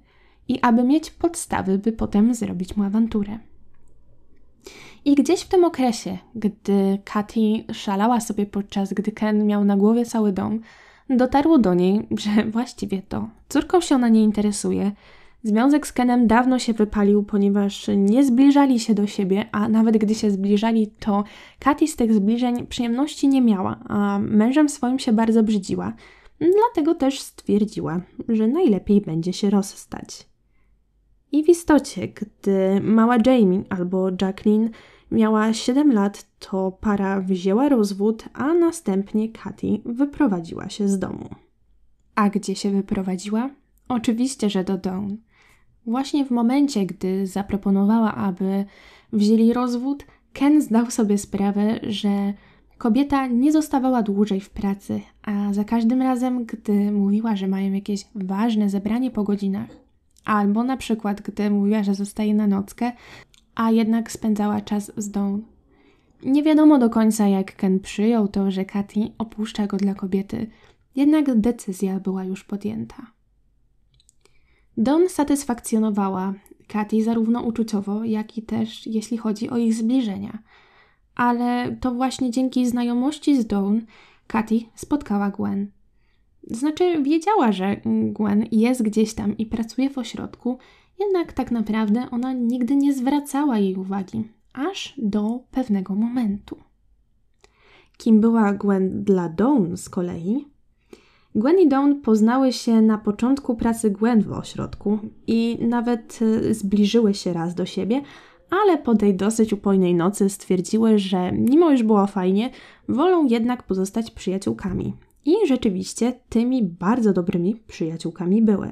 i aby mieć podstawy, by potem zrobić mu awanturę. I gdzieś w tym okresie, gdy Katy szalała sobie podczas gdy Ken miał na głowie cały dom, dotarło do niej, że właściwie to córką się ona nie interesuje, Związek z Kenem dawno się wypalił, ponieważ nie zbliżali się do siebie, a nawet gdy się zbliżali, to Katy z tych zbliżeń przyjemności nie miała, a mężem swoim się bardzo brzydziła. Dlatego też stwierdziła, że najlepiej będzie się rozstać. I w istocie, gdy mała Jamie albo Jacqueline miała 7 lat, to para wzięła rozwód, a następnie Katy wyprowadziła się z domu. A gdzie się wyprowadziła? Oczywiście, że do domu. Właśnie w momencie, gdy zaproponowała, aby wzięli rozwód, Ken zdał sobie sprawę, że kobieta nie zostawała dłużej w pracy, a za każdym razem, gdy mówiła, że mają jakieś ważne zebranie po godzinach, albo na przykład, gdy mówiła, że zostaje na nockę, a jednak spędzała czas z Dawn. Nie wiadomo do końca, jak Ken przyjął to, że Katy opuszcza go dla kobiety, jednak decyzja była już podjęta. Don satysfakcjonowała Katy zarówno uczuciowo, jak i też jeśli chodzi o ich zbliżenia. Ale to właśnie dzięki znajomości z Dawn Katy spotkała Gwen. Znaczy, wiedziała, że Gwen jest gdzieś tam i pracuje w ośrodku, jednak tak naprawdę ona nigdy nie zwracała jej uwagi, aż do pewnego momentu. Kim była Gwen dla Dawn z kolei, Gwen i Dawn poznały się na początku pracy Gwen w ośrodku i nawet e, zbliżyły się raz do siebie, ale po tej dosyć upojnej nocy stwierdziły, że mimo już było fajnie, wolą jednak pozostać przyjaciółkami. I rzeczywiście tymi bardzo dobrymi przyjaciółkami były.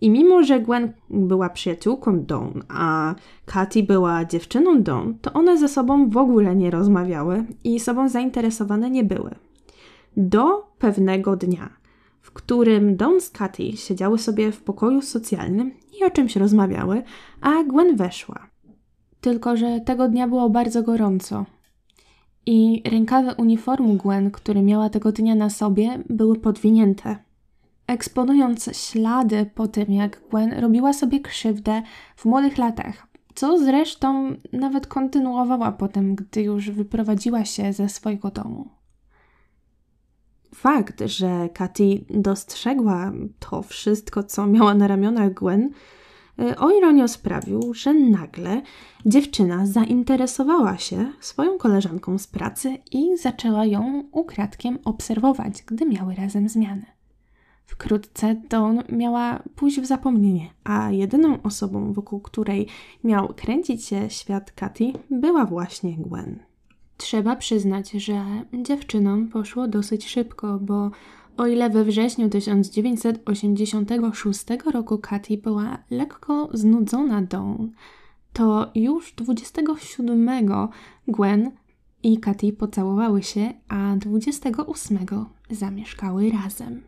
I mimo, że Gwen była przyjaciółką Dawn, a Katy była dziewczyną Dawn, to one ze sobą w ogóle nie rozmawiały i sobą zainteresowane nie były. Do pewnego dnia, w którym Don z Cathy siedziały sobie w pokoju socjalnym i o czymś rozmawiały, a Gwen weszła. Tylko, że tego dnia było bardzo gorąco. I rękawy uniformu Gwen, który miała tego dnia na sobie, były podwinięte. Eksponując ślady po tym, jak Gwen robiła sobie krzywdę w młodych latach, co zresztą nawet kontynuowała potem, gdy już wyprowadziła się ze swojego domu. Fakt, że Katy dostrzegła to wszystko, co miała na ramionach Gwen, y, o ironio sprawił, że nagle dziewczyna zainteresowała się swoją koleżanką z pracy i zaczęła ją ukradkiem obserwować, gdy miały razem zmiany. Wkrótce Dawn miała pójść w zapomnienie, a jedyną osobą, wokół której miał kręcić się świat Katy, była właśnie Gwen. Trzeba przyznać, że dziewczynom poszło dosyć szybko, bo o ile we wrześniu 1986 roku Katy była lekko znudzona Dawn, to już 27 Gwen i Katy pocałowały się, a 28 zamieszkały razem.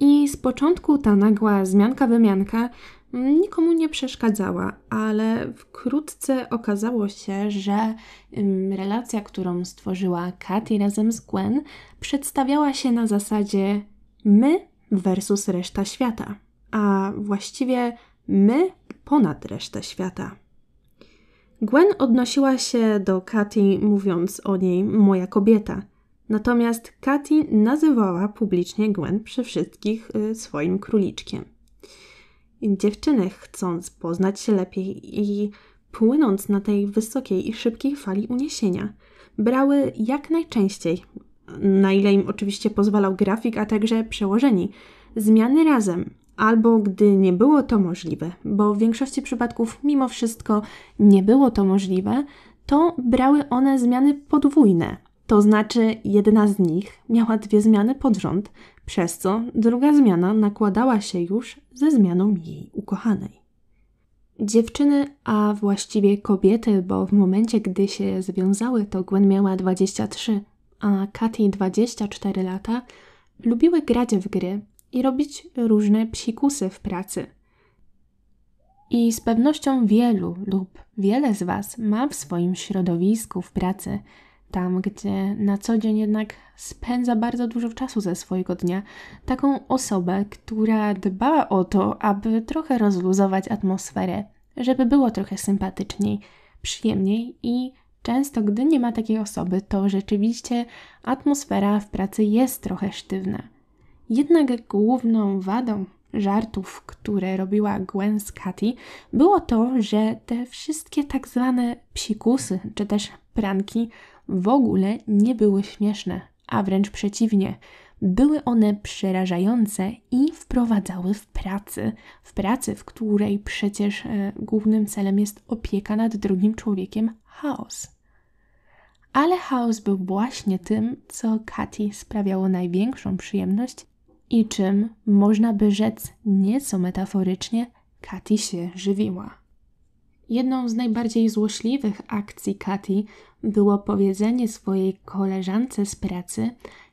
I z początku ta nagła zmianka-wymianka nikomu nie przeszkadzała, ale wkrótce okazało się, że relacja, którą stworzyła Katy razem z Gwen, przedstawiała się na zasadzie my versus reszta świata, a właściwie my ponad resztę świata. Gwen odnosiła się do Katy mówiąc o niej moja kobieta. Natomiast Katy nazywała publicznie Gwen przy wszystkich y, swoim króliczkiem dziewczyny, chcąc poznać się lepiej i płynąc na tej wysokiej i szybkiej fali uniesienia. Brały jak najczęściej, na ile im oczywiście pozwalał grafik, a także przełożeni, zmiany razem, albo gdy nie było to możliwe, bo w większości przypadków mimo wszystko nie było to możliwe, to brały one zmiany podwójne. To znaczy, jedna z nich miała dwie zmiany pod rząd, przez co druga zmiana nakładała się już ze zmianą jej ukochanej. Dziewczyny, a właściwie kobiety, bo w momencie gdy się związały, to Gwen miała 23, a Katy 24 lata, lubiły grać w gry i robić różne psikusy w pracy. I z pewnością wielu lub wiele z Was ma w swoim środowisku w pracy tam gdzie na co dzień jednak spędza bardzo dużo czasu ze swojego dnia, taką osobę, która dba o to, aby trochę rozluzować atmosferę, żeby było trochę sympatyczniej, przyjemniej i często, gdy nie ma takiej osoby, to rzeczywiście atmosfera w pracy jest trochę sztywna. Jednak główną wadą żartów, które robiła Gwen z było to, że te wszystkie tak zwane psikusy, czy też pranki w ogóle nie były śmieszne, a wręcz przeciwnie. Były one przerażające i wprowadzały w pracy, w pracy, w której przecież e, głównym celem jest opieka nad drugim człowiekiem chaos. Ale chaos był właśnie tym, co Katy sprawiało największą przyjemność i czym, można by rzec nieco metaforycznie, Katy się żywiła. Jedną z najbardziej złośliwych akcji Kati było powiedzenie swojej koleżance z pracy,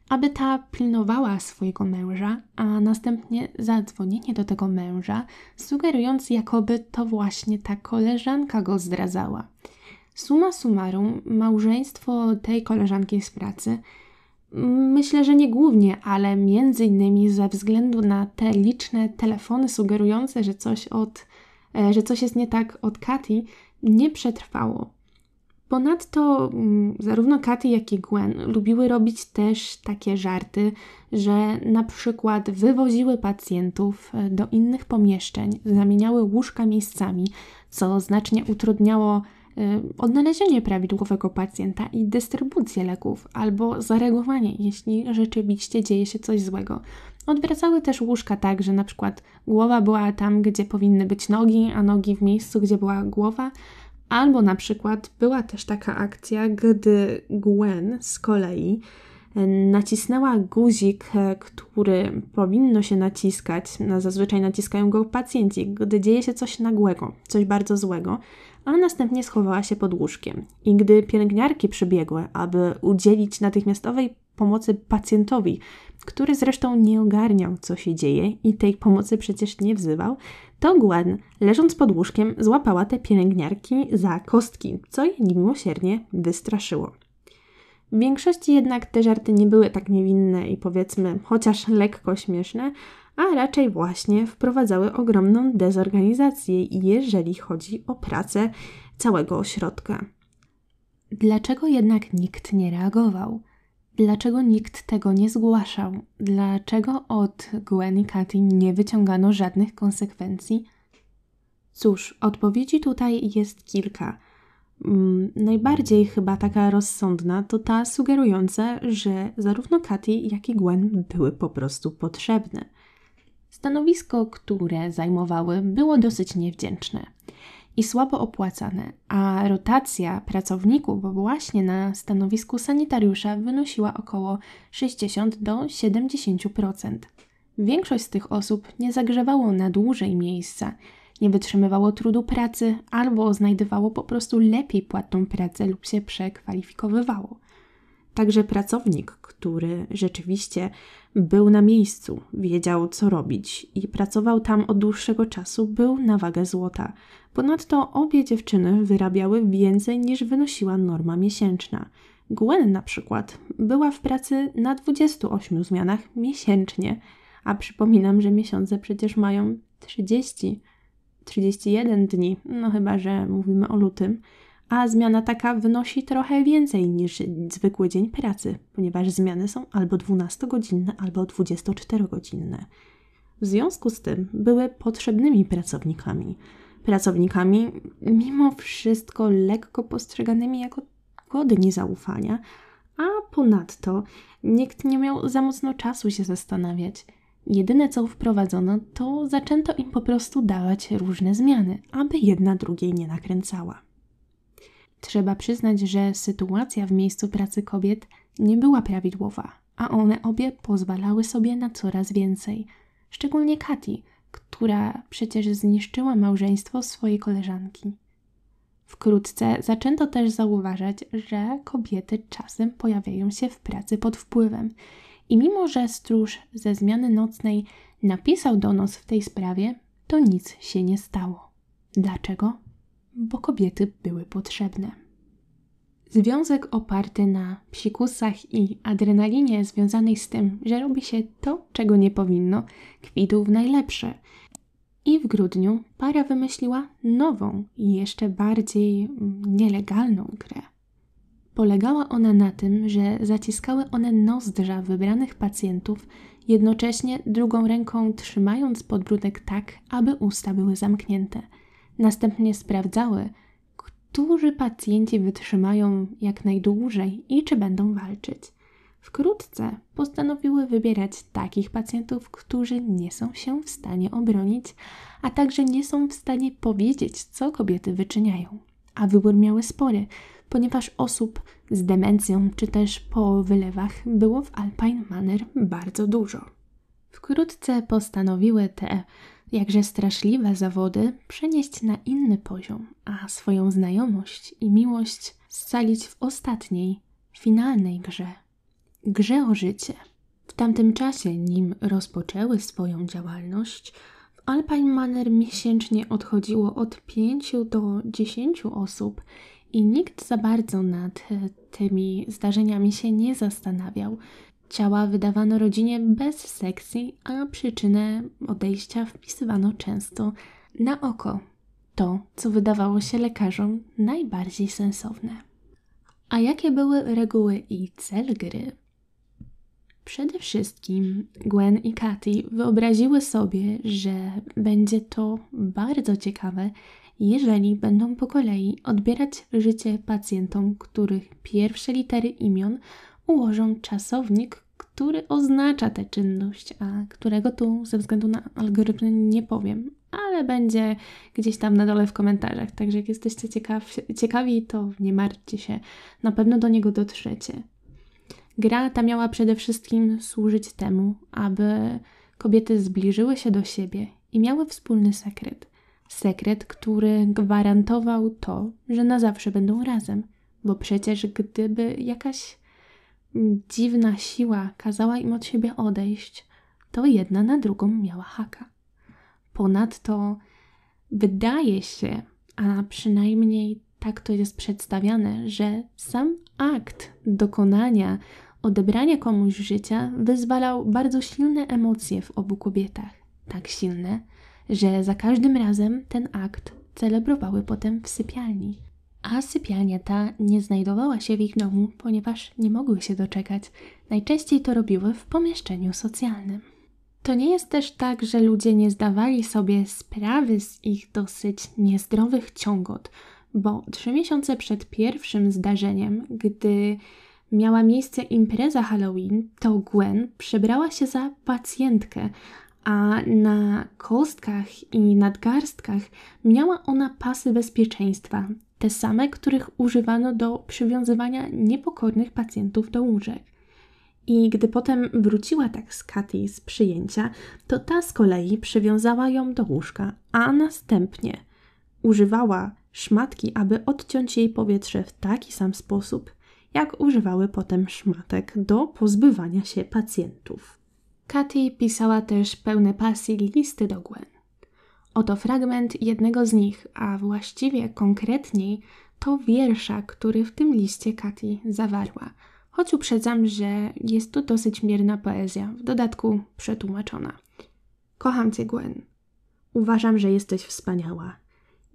aby ta pilnowała swojego męża, a następnie zadzwonienie do tego męża, sugerując, jakoby to właśnie ta koleżanka go zdradzała. Suma summarum, małżeństwo tej koleżanki z pracy Myślę, że nie głównie, ale między innymi ze względu na te liczne telefony sugerujące, że coś od E, że coś jest nie tak od Katy, nie przetrwało. Ponadto mm, zarówno Katy, jak i Gwen lubiły robić też takie żarty, że na przykład wywoziły pacjentów e, do innych pomieszczeń, zamieniały łóżka miejscami, co znacznie utrudniało e, odnalezienie prawidłowego pacjenta i dystrybucję leków albo zareagowanie, jeśli rzeczywiście dzieje się coś złego. Odwracały też łóżka tak, że na przykład głowa była tam, gdzie powinny być nogi, a nogi w miejscu, gdzie była głowa. Albo na przykład była też taka akcja, gdy Gwen z kolei e, nacisnęła guzik, e, który powinno się naciskać, zazwyczaj naciskają go pacjenci, gdy dzieje się coś nagłego, coś bardzo złego, a następnie schowała się pod łóżkiem. I gdy pielęgniarki przybiegły, aby udzielić natychmiastowej pomocy pacjentowi, który zresztą nie ogarniał, co się dzieje i tej pomocy przecież nie wzywał, to Gwen, leżąc pod łóżkiem, złapała te pielęgniarki za kostki, co jej niemiłosiernie wystraszyło. W większości jednak te żarty nie były tak niewinne i powiedzmy chociaż lekko śmieszne, a raczej właśnie wprowadzały ogromną dezorganizację, jeżeli chodzi o pracę całego ośrodka. Dlaczego jednak nikt nie reagował? Dlaczego nikt tego nie zgłaszał? Dlaczego od Gwen i Katy nie wyciągano żadnych konsekwencji? Cóż, odpowiedzi tutaj jest kilka. Mm, najbardziej chyba taka rozsądna to ta sugerująca, że zarówno Katy, jak i Gwen były po prostu potrzebne. Stanowisko, które zajmowały, było dosyć niewdzięczne i słabo opłacane, a rotacja pracowników właśnie na stanowisku sanitariusza wynosiła około 60 do 70%. Większość z tych osób nie zagrzewało na dłużej miejsca, nie wytrzymywało trudu pracy albo znajdowało po prostu lepiej płatną pracę lub się przekwalifikowywało. Także pracownik, który rzeczywiście był na miejscu, wiedział co robić i pracował tam od dłuższego czasu, był na wagę złota. Ponadto obie dziewczyny wyrabiały więcej niż wynosiła norma miesięczna. Gwen na przykład była w pracy na 28 zmianach miesięcznie, a przypominam, że miesiące przecież mają 30, 31 dni, no chyba, że mówimy o lutym, a zmiana taka wynosi trochę więcej niż zwykły dzień pracy, ponieważ zmiany są albo 12-godzinne, albo 24-godzinne. W związku z tym były potrzebnymi pracownikami – pracownikami, mimo wszystko lekko postrzeganymi jako godni zaufania, a ponadto nikt nie miał za mocno czasu się zastanawiać. Jedyne co wprowadzono, to zaczęto im po prostu dawać różne zmiany, aby jedna drugiej nie nakręcała. Trzeba przyznać, że sytuacja w miejscu pracy kobiet nie była prawidłowa, a one obie pozwalały sobie na coraz więcej. Szczególnie Kati, która przecież zniszczyła małżeństwo swojej koleżanki. Wkrótce zaczęto też zauważać, że kobiety czasem pojawiają się w pracy pod wpływem. I mimo, że stróż ze zmiany nocnej napisał do nas w tej sprawie, to nic się nie stało. Dlaczego? Bo kobiety były potrzebne. Związek oparty na psikusach i adrenalinie związanej z tym, że robi się to, czego nie powinno, kwitł w najlepsze. I w grudniu para wymyśliła nową i jeszcze bardziej mm, nielegalną grę. Polegała ona na tym, że zaciskały one nozdrza wybranych pacjentów, jednocześnie drugą ręką trzymając podbródek tak, aby usta były zamknięte. Następnie sprawdzały, którzy pacjenci wytrzymają jak najdłużej i czy będą walczyć. Wkrótce postanowiły wybierać takich pacjentów, którzy nie są się w stanie obronić, a także nie są w stanie powiedzieć, co kobiety wyczyniają. A wybór miały spory, ponieważ osób z demencją czy też po wylewach było w Alpine Manor bardzo dużo. Wkrótce postanowiły te jakże straszliwe zawody przenieść na inny poziom, a swoją znajomość i miłość scalić w ostatniej, finalnej grze grze o życie. W tamtym czasie, nim rozpoczęły swoją działalność, w Alpine Manor miesięcznie odchodziło od 5 do 10 osób i nikt za bardzo nad tymi zdarzeniami się nie zastanawiał, Ciała wydawano rodzinie bez sekcji, a przyczynę odejścia wpisywano często na oko. To, co wydawało się lekarzom najbardziej sensowne. A jakie były reguły i cel gry? Przede wszystkim Gwen i Katy wyobraziły sobie, że będzie to bardzo ciekawe, jeżeli będą po kolei odbierać życie pacjentom, których pierwsze litery imion ułożą czasownik, który oznacza tę czynność, a którego tu ze względu na algorytmy nie powiem, ale będzie gdzieś tam na dole w komentarzach. Także jak jesteście ciekaw, ciekawi, to nie martwcie się, na pewno do niego dotrzecie. Gra ta miała przede wszystkim służyć temu, aby kobiety zbliżyły się do siebie i miały wspólny sekret. Sekret, który gwarantował to, że na zawsze będą razem, bo przecież gdyby jakaś dziwna siła kazała im od siebie odejść, to jedna na drugą miała haka. Ponadto wydaje się, a przynajmniej tak to jest przedstawiane, że sam akt dokonania odebrania komuś życia wyzwalał bardzo silne emocje w obu kobietach. Tak silne, że za każdym razem ten akt celebrowały potem w sypialni a sypialnia ta nie znajdowała się w ich domu, ponieważ nie mogły się doczekać. Najczęściej to robiły w pomieszczeniu socjalnym. To nie jest też tak, że ludzie nie zdawali sobie sprawy z ich dosyć niezdrowych ciągot, bo trzy miesiące przed pierwszym zdarzeniem, gdy miała miejsce impreza Halloween, to Gwen przebrała się za pacjentkę, a na kostkach i nadgarstkach miała ona pasy bezpieczeństwa, te same, których używano do przywiązywania niepokornych pacjentów do łóżek. I gdy potem wróciła tak z Katy z przyjęcia, to ta z kolei przywiązała ją do łóżka, a następnie używała szmatki, aby odciąć jej powietrze w taki sam sposób, jak używały potem szmatek do pozbywania się pacjentów. Katy pisała też pełne pasji listy do Gwen. Oto fragment jednego z nich, a właściwie konkretniej to wiersza, który w tym liście Kati zawarła. Choć uprzedzam, że jest to dosyć mierna poezja, w dodatku przetłumaczona. Kocham cię, Gwen. Uważam, że jesteś wspaniała.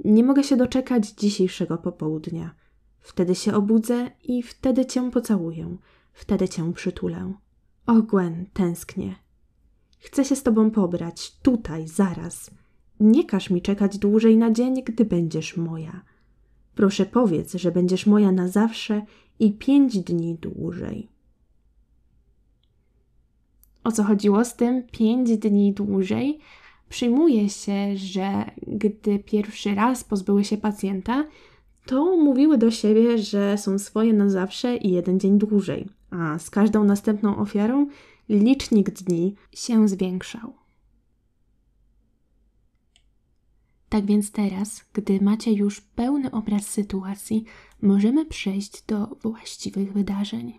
Nie mogę się doczekać dzisiejszego popołudnia. Wtedy się obudzę i wtedy cię pocałuję. Wtedy cię przytulę. O, Gwen, tęsknię. Chcę się z tobą pobrać, tutaj, zaraz. Nie każ mi czekać dłużej na dzień, gdy będziesz moja. Proszę powiedz, że będziesz moja na zawsze i pięć dni dłużej. O co chodziło z tym pięć dni dłużej? Przyjmuje się, że gdy pierwszy raz pozbyły się pacjenta, to mówiły do siebie, że są swoje na zawsze i jeden dzień dłużej, a z każdą następną ofiarą licznik dni się zwiększał. Tak więc teraz, gdy macie już pełny obraz sytuacji, możemy przejść do właściwych wydarzeń.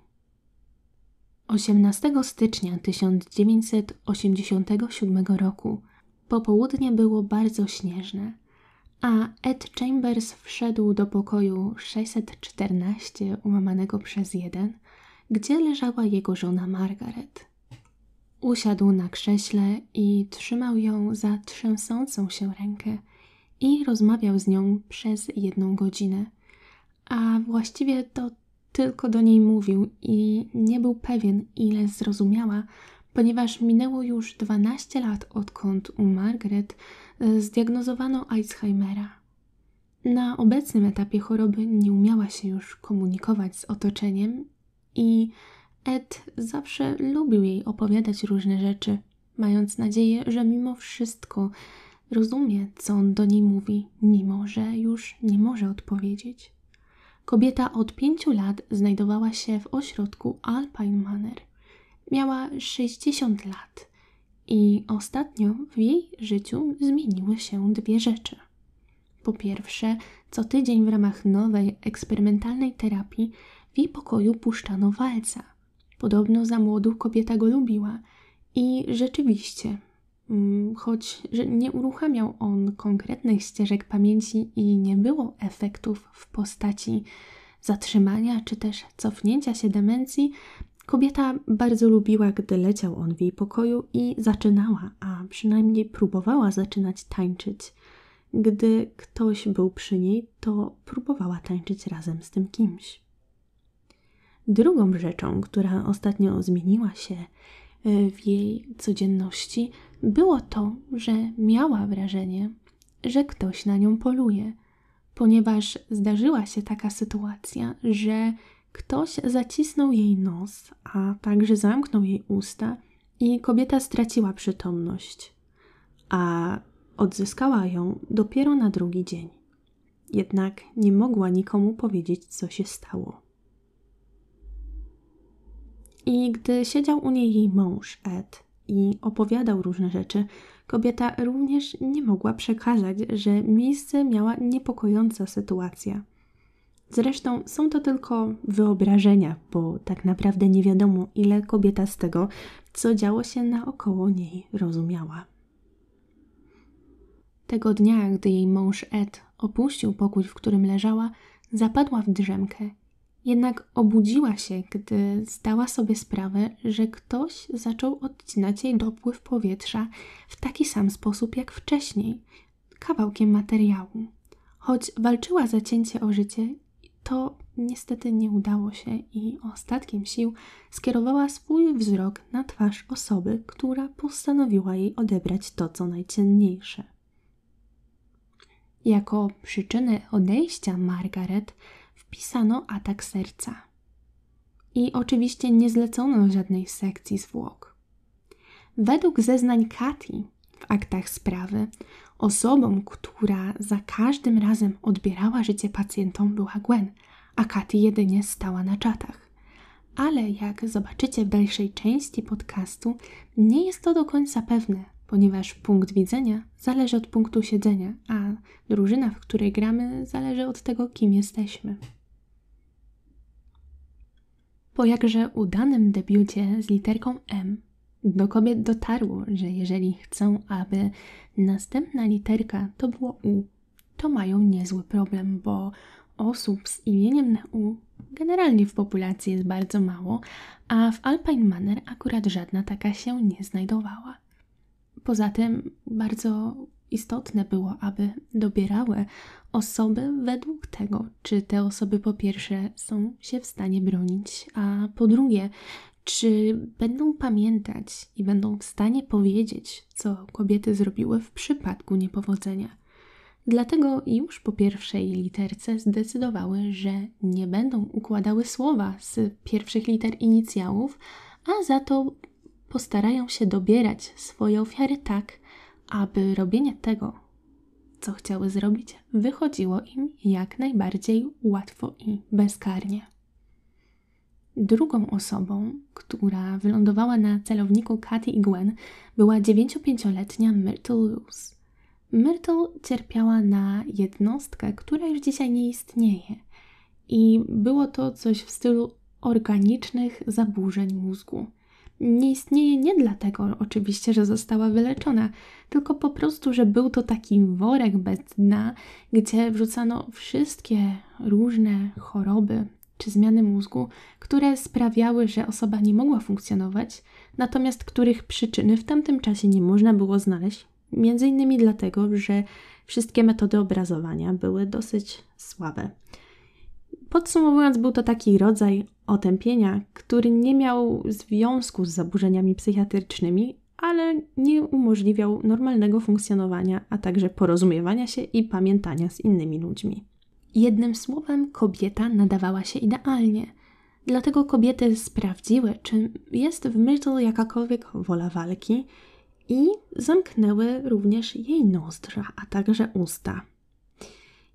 18 stycznia 1987 roku popołudnie było bardzo śnieżne, a Ed Chambers wszedł do pokoju 614 łamanego przez 1, gdzie leżała jego żona Margaret. Usiadł na krześle i trzymał ją za trzęsącą się rękę – i rozmawiał z nią przez jedną godzinę. A właściwie to tylko do niej mówił i nie był pewien, ile zrozumiała, ponieważ minęło już 12 lat odkąd u Margaret e, zdiagnozowano Alzheimera. Na obecnym etapie choroby nie umiała się już komunikować z otoczeniem i Ed zawsze lubił jej opowiadać różne rzeczy, mając nadzieję, że mimo wszystko Rozumie, co on do niej mówi, mimo że już nie może odpowiedzieć. Kobieta od pięciu lat znajdowała się w ośrodku Alpine Manor. Miała 60 lat i ostatnio w jej życiu zmieniły się dwie rzeczy. Po pierwsze, co tydzień w ramach nowej, eksperymentalnej terapii w jej pokoju puszczano walca. Podobno za młodu kobieta go lubiła i rzeczywiście Mm, choć nie uruchamiał on konkretnych ścieżek pamięci i nie było efektów w postaci zatrzymania czy też cofnięcia się demencji, kobieta bardzo lubiła, gdy leciał on w jej pokoju i zaczynała, a przynajmniej próbowała zaczynać tańczyć. Gdy ktoś był przy niej, to próbowała tańczyć razem z tym kimś. Drugą rzeczą, która ostatnio zmieniła się Y, w jej codzienności było to, że miała wrażenie, że ktoś na nią poluje, ponieważ zdarzyła się taka sytuacja, że ktoś zacisnął jej nos, a także zamknął jej usta i kobieta straciła przytomność, a odzyskała ją dopiero na drugi dzień. Jednak nie mogła nikomu powiedzieć, co się stało. I gdy siedział u niej jej mąż Ed i opowiadał różne rzeczy, kobieta również nie mogła przekazać, że miejsce miała niepokojąca sytuacja. Zresztą są to tylko wyobrażenia, bo tak naprawdę nie wiadomo, ile kobieta z tego, co działo się naokoło niej, rozumiała. Tego dnia, gdy jej mąż Ed opuścił pokój, w którym leżała, zapadła w drzemkę jednak obudziła się, gdy zdała sobie sprawę, że ktoś zaczął odcinać jej dopływ powietrza w taki sam sposób jak wcześniej kawałkiem materiału. Choć walczyła za cięcie o życie, to niestety nie udało się i ostatkiem sił skierowała swój wzrok na twarz osoby, która postanowiła jej odebrać to, co najcenniejsze. Jako przyczynę odejścia Margaret wpisano atak serca. I oczywiście nie zlecono żadnej sekcji zwłok. Według zeznań Kati w aktach sprawy, osobą, która za każdym razem odbierała życie pacjentom była Gwen, a Kati jedynie stała na czatach. Ale jak zobaczycie w dalszej części podcastu, nie jest to do końca pewne, ponieważ punkt widzenia zależy od punktu siedzenia, a drużyna, w której gramy, zależy od tego, kim jesteśmy. Po jakże udanym debiucie z literką M do kobiet dotarło, że jeżeli chcą, aby następna literka to było U, to mają niezły problem, bo osób z imieniem na U generalnie w populacji jest bardzo mało, a w Alpine Manor akurat żadna taka się nie znajdowała. Poza tym bardzo Istotne było, aby dobierały osoby według tego, czy te osoby po pierwsze są się w stanie bronić, a po drugie, czy będą pamiętać i będą w stanie powiedzieć, co kobiety zrobiły w przypadku niepowodzenia. Dlatego już po pierwszej literce zdecydowały, że nie będą układały słowa z pierwszych liter inicjałów, a za to postarają się dobierać swoje ofiary tak, aby robienie tego, co chciały zrobić, wychodziło im jak najbardziej łatwo i bezkarnie. Drugą osobą, która wylądowała na celowniku Katy i Gwen, była 95 letnia Myrtle Lewis. Myrtle cierpiała na jednostkę, która już dzisiaj nie istnieje, i było to coś w stylu organicznych zaburzeń mózgu nie istnieje nie dlatego oczywiście, że została wyleczona, tylko po prostu, że był to taki worek bez dna, gdzie wrzucano wszystkie różne choroby czy zmiany mózgu, które sprawiały, że osoba nie mogła funkcjonować, natomiast których przyczyny w tamtym czasie nie można było znaleźć, między innymi dlatego, że wszystkie metody obrazowania były dosyć słabe. Podsumowując, był to taki rodzaj otępienia, który nie miał związku z zaburzeniami psychiatrycznymi, ale nie umożliwiał normalnego funkcjonowania, a także porozumiewania się i pamiętania z innymi ludźmi. Jednym słowem, kobieta nadawała się idealnie. Dlatego kobiety sprawdziły, czy jest w Myrtle jakakolwiek wola walki i zamknęły również jej nozdrza, a także usta.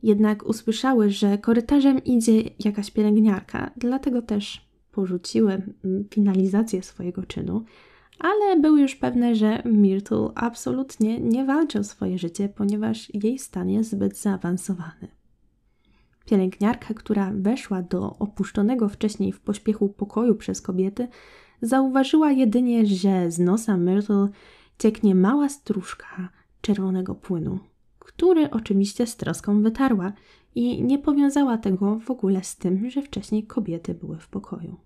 Jednak usłyszały, że korytarzem idzie jakaś pielęgniarka, dlatego też porzuciły mm, finalizację swojego czynu, ale były już pewne, że Myrtle absolutnie nie walczy o swoje życie, ponieważ jej stan jest zbyt zaawansowany. Pielęgniarka, która weszła do opuszczonego wcześniej w pośpiechu pokoju przez kobiety, zauważyła jedynie, że z nosa Myrtle cieknie mała stróżka czerwonego płynu który oczywiście z troską wytarła i nie powiązała tego w ogóle z tym, że wcześniej kobiety były w pokoju.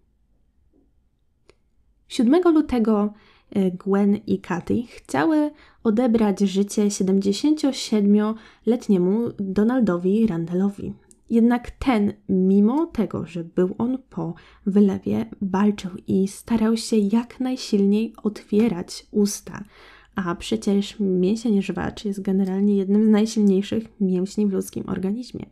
7 lutego e, Gwen i Katy chciały odebrać życie 77-letniemu Donaldowi Randallowi. Jednak ten, mimo tego, że był on po wylewie, walczył i starał się jak najsilniej otwierać usta, a przecież mięsień żwacz jest generalnie jednym z najsilniejszych mięśni w ludzkim organizmie.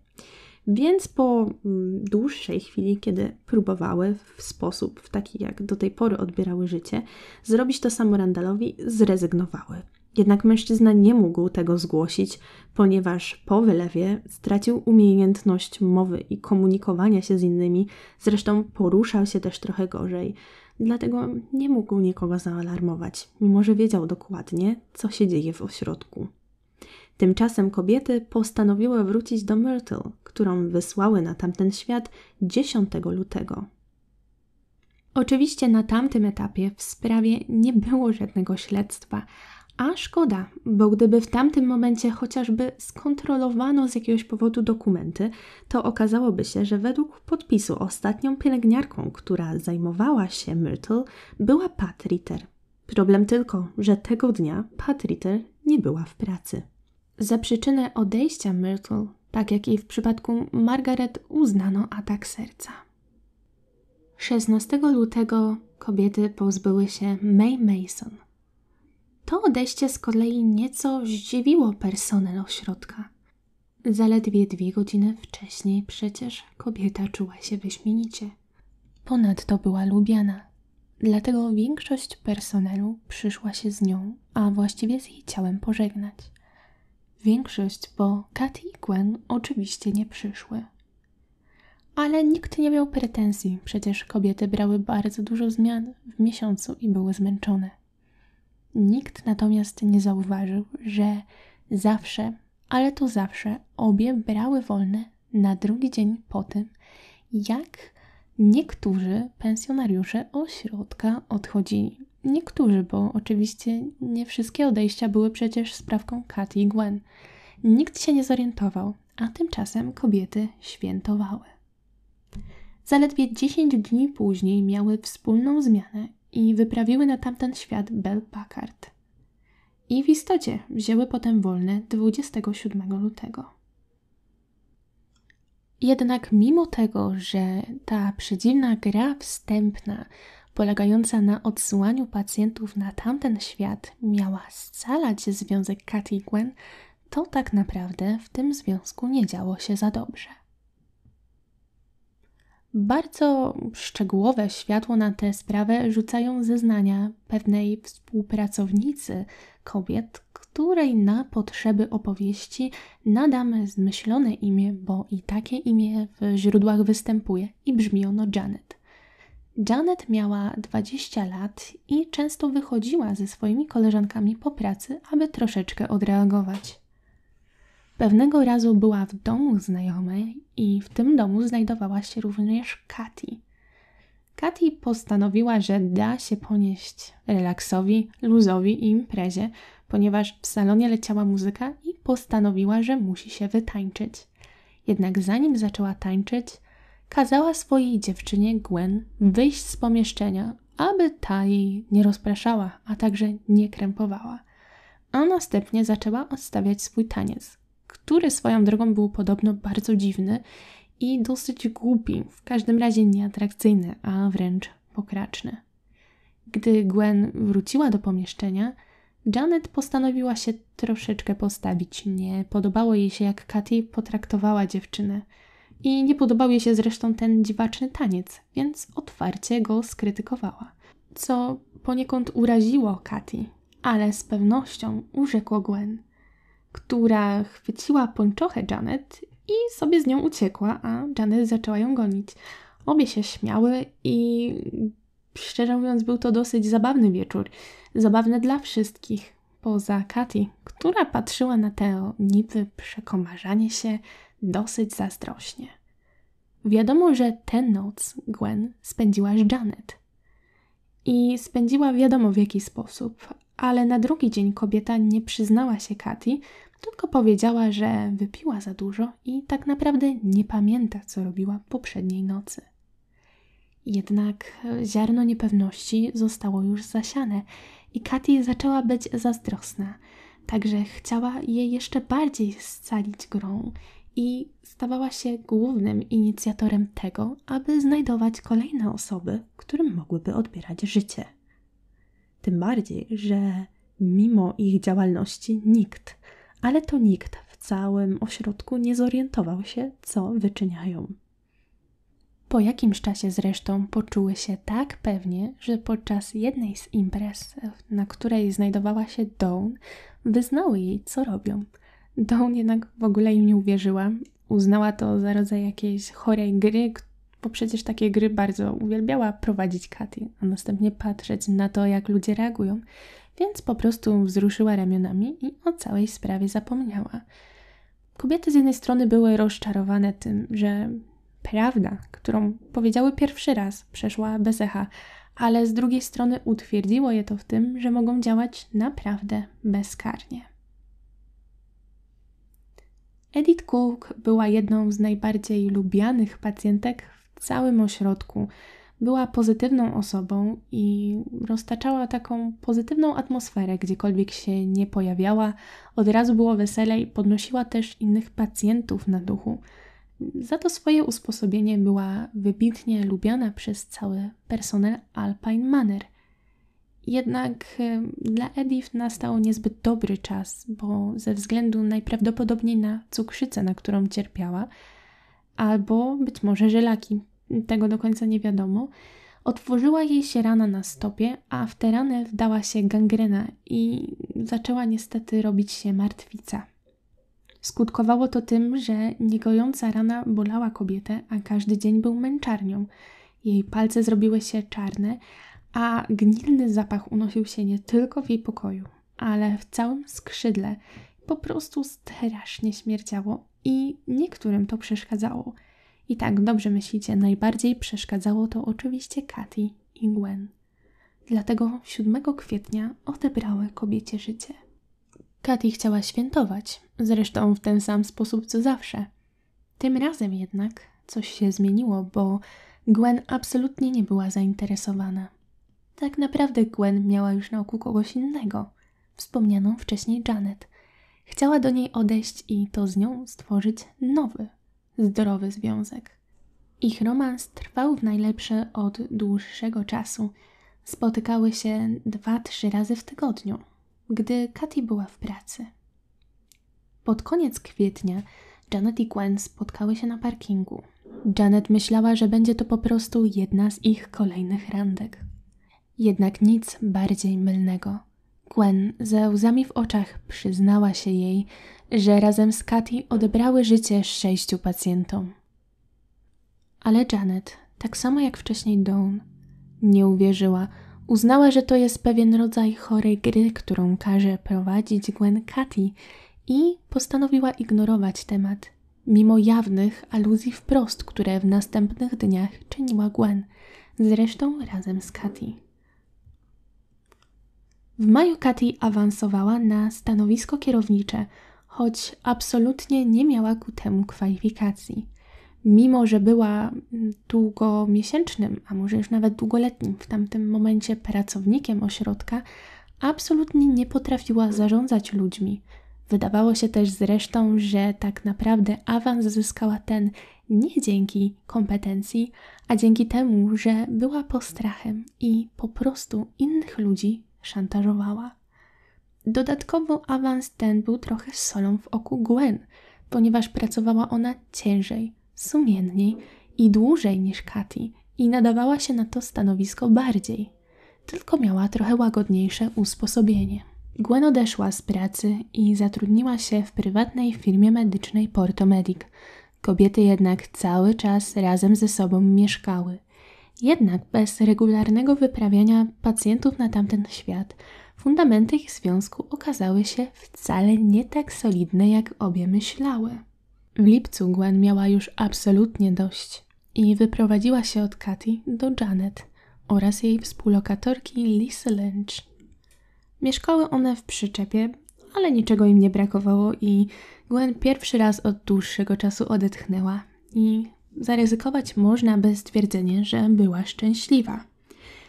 Więc po mm, dłuższej chwili, kiedy próbowały w sposób, w taki jak do tej pory odbierały życie, zrobić to samo Randalowi, zrezygnowały. Jednak mężczyzna nie mógł tego zgłosić, ponieważ po wylewie stracił umiejętność mowy i komunikowania się z innymi, zresztą poruszał się też trochę gorzej dlatego nie mógł nikogo zaalarmować, mimo że wiedział dokładnie, co się dzieje w ośrodku. Tymczasem kobiety postanowiły wrócić do Myrtle, którą wysłały na tamten świat 10 lutego. Oczywiście na tamtym etapie w sprawie nie było żadnego śledztwa, a szkoda, bo gdyby w tamtym momencie chociażby skontrolowano z jakiegoś powodu dokumenty, to okazałoby się, że według podpisu ostatnią pielęgniarką, która zajmowała się Myrtle, była Pat Ritter. Problem tylko, że tego dnia Pat Ritter nie była w pracy. Za przyczynę odejścia Myrtle, tak jak i w przypadku Margaret, uznano atak serca. 16 lutego kobiety pozbyły się May Mason, to odejście z kolei nieco zdziwiło personel ośrodka. Zaledwie dwie godziny wcześniej przecież kobieta czuła się wyśmienicie. Ponadto była lubiana, dlatego większość personelu przyszła się z nią, a właściwie z jej ciałem pożegnać. Większość, bo Kat i Gwen oczywiście nie przyszły. Ale nikt nie miał pretensji, przecież kobiety brały bardzo dużo zmian w miesiącu i były zmęczone. Nikt natomiast nie zauważył, że zawsze, ale to zawsze, obie brały wolne na drugi dzień po tym, jak niektórzy pensjonariusze ośrodka odchodzili. Niektórzy, bo oczywiście nie wszystkie odejścia były przecież sprawką Katy i Gwen. Nikt się nie zorientował, a tymczasem kobiety świętowały. Zaledwie 10 dni później miały wspólną zmianę i wyprawiły na tamten świat Bell Packard. I w istocie wzięły potem wolne 27 lutego. Jednak mimo tego, że ta przedziwna gra wstępna, polegająca na odsyłaniu pacjentów na tamten świat, miała scalać związek Kat Gwen, to tak naprawdę w tym związku nie działo się za dobrze. Bardzo szczegółowe światło na tę sprawę rzucają zeznania pewnej współpracownicy kobiet, której na potrzeby opowieści nadam zmyślone imię, bo i takie imię w źródłach występuje i brzmi ono Janet. Janet miała 20 lat i często wychodziła ze swoimi koleżankami po pracy, aby troszeczkę odreagować. Pewnego razu była w domu znajomej i w tym domu znajdowała się również Kati. Kati postanowiła, że da się ponieść relaksowi, luzowi i imprezie, ponieważ w salonie leciała muzyka i postanowiła, że musi się wytańczyć. Jednak zanim zaczęła tańczyć, kazała swojej dziewczynie Gwen wyjść z pomieszczenia, aby ta jej nie rozpraszała, a także nie krępowała. A następnie zaczęła odstawiać swój taniec, który swoją drogą był podobno bardzo dziwny i dosyć głupi, w każdym razie nieatrakcyjny, a wręcz pokraczny. Gdy Gwen wróciła do pomieszczenia, Janet postanowiła się troszeczkę postawić. Nie podobało jej się, jak Katy potraktowała dziewczynę. I nie podobał jej się zresztą ten dziwaczny taniec, więc otwarcie go skrytykowała. Co poniekąd uraziło Katy, ale z pewnością urzekło Gwen która chwyciła pończochę Janet i sobie z nią uciekła, a Janet zaczęła ją gonić. Obie się śmiały i szczerze mówiąc był to dosyć zabawny wieczór. Zabawny dla wszystkich, poza Katy, która patrzyła na Teo niby przekomarzanie się dosyć zazdrośnie. Wiadomo, że tę noc Gwen spędziła z Janet. I spędziła wiadomo w jaki sposób, ale na drugi dzień kobieta nie przyznała się Kati, tylko powiedziała, że wypiła za dużo i tak naprawdę nie pamięta, co robiła poprzedniej nocy. Jednak ziarno niepewności zostało już zasiane i Katy zaczęła być zazdrosna, także chciała je jeszcze bardziej scalić grą i stawała się głównym inicjatorem tego, aby znajdować kolejne osoby, którym mogłyby odbierać życie. Tym bardziej, że mimo ich działalności nikt, ale to nikt w całym ośrodku nie zorientował się, co wyczyniają. Po jakimś czasie zresztą poczuły się tak pewnie, że podczas jednej z imprez, na której znajdowała się Dawn, wyznały jej, co robią. Dawn jednak w ogóle im nie uwierzyła. Uznała to za rodzaj jakiejś chorej gry, bo przecież takie gry bardzo uwielbiała prowadzić Katy, a następnie patrzeć na to, jak ludzie reagują, więc po prostu wzruszyła ramionami i o całej sprawie zapomniała. Kobiety z jednej strony były rozczarowane tym, że prawda, którą powiedziały pierwszy raz, przeszła bez echa, ale z drugiej strony utwierdziło je to w tym, że mogą działać naprawdę bezkarnie. Edith Cook była jedną z najbardziej lubianych pacjentek całym ośrodku. Była pozytywną osobą i roztaczała taką pozytywną atmosferę, gdziekolwiek się nie pojawiała. Od razu było wesele i podnosiła też innych pacjentów na duchu. Za to swoje usposobienie była wybitnie lubiana przez cały personel Alpine Manor. Jednak e, dla Edith nastał niezbyt dobry czas, bo ze względu najprawdopodobniej na cukrzycę, na którą cierpiała, albo być może żelaki, tego do końca nie wiadomo. Otworzyła jej się rana na stopie, a w tę ranę wdała się gangrena i zaczęła niestety robić się martwica. Skutkowało to tym, że niegojąca rana bolała kobietę, a każdy dzień był męczarnią. Jej palce zrobiły się czarne, a gnilny zapach unosił się nie tylko w jej pokoju, ale w całym skrzydle. Po prostu strasznie śmierdziało i niektórym to przeszkadzało. I tak, dobrze myślicie, najbardziej przeszkadzało to oczywiście Katy i Gwen. Dlatego 7 kwietnia odebrały kobiecie życie. Katy chciała świętować, zresztą w ten sam sposób co zawsze. Tym razem jednak coś się zmieniło, bo Gwen absolutnie nie była zainteresowana. Tak naprawdę Gwen miała już na oku kogoś innego, wspomnianą wcześniej Janet. Chciała do niej odejść i to z nią stworzyć nowy, zdrowy związek. Ich romans trwał w najlepsze od dłuższego czasu. Spotykały się dwa, trzy razy w tygodniu, gdy Katy była w pracy. Pod koniec kwietnia Janet i Gwen spotkały się na parkingu. Janet myślała, że będzie to po prostu jedna z ich kolejnych randek. Jednak nic bardziej mylnego. Gwen ze łzami w oczach przyznała się jej, że razem z Katy odebrały życie sześciu pacjentom. Ale Janet, tak samo jak wcześniej Dawn, nie uwierzyła. Uznała, że to jest pewien rodzaj chorej gry, którą każe prowadzić Gwen Katy i postanowiła ignorować temat, mimo jawnych aluzji wprost, które w następnych dniach czyniła Gwen, zresztą razem z Katy. W maju Katy awansowała na stanowisko kierownicze, choć absolutnie nie miała ku temu kwalifikacji. Mimo, że była długomiesięcznym, a może już nawet długoletnim w tamtym momencie pracownikiem ośrodka, absolutnie nie potrafiła zarządzać ludźmi. Wydawało się też zresztą, że tak naprawdę awans zyskała ten nie dzięki kompetencji, a dzięki temu, że była postrachem i po prostu innych ludzi szantażowała. Dodatkowo awans ten był trochę solą w oku Gwen, ponieważ pracowała ona ciężej, sumienniej i dłużej niż Katy i nadawała się na to stanowisko bardziej. Tylko miała trochę łagodniejsze usposobienie. Gwen odeszła z pracy i zatrudniła się w prywatnej firmie medycznej Porto Medic. Kobiety jednak cały czas razem ze sobą mieszkały – jednak bez regularnego wyprawiania pacjentów na tamten świat, fundamenty ich związku okazały się wcale nie tak solidne, jak obie myślały. W lipcu Gwen miała już absolutnie dość i wyprowadziła się od Katy do Janet oraz jej współlokatorki Lisa Lynch. Mieszkały one w przyczepie, ale niczego im nie brakowało i Gwen pierwszy raz od dłuższego czasu odetchnęła i zaryzykować można by stwierdzenie, że była szczęśliwa.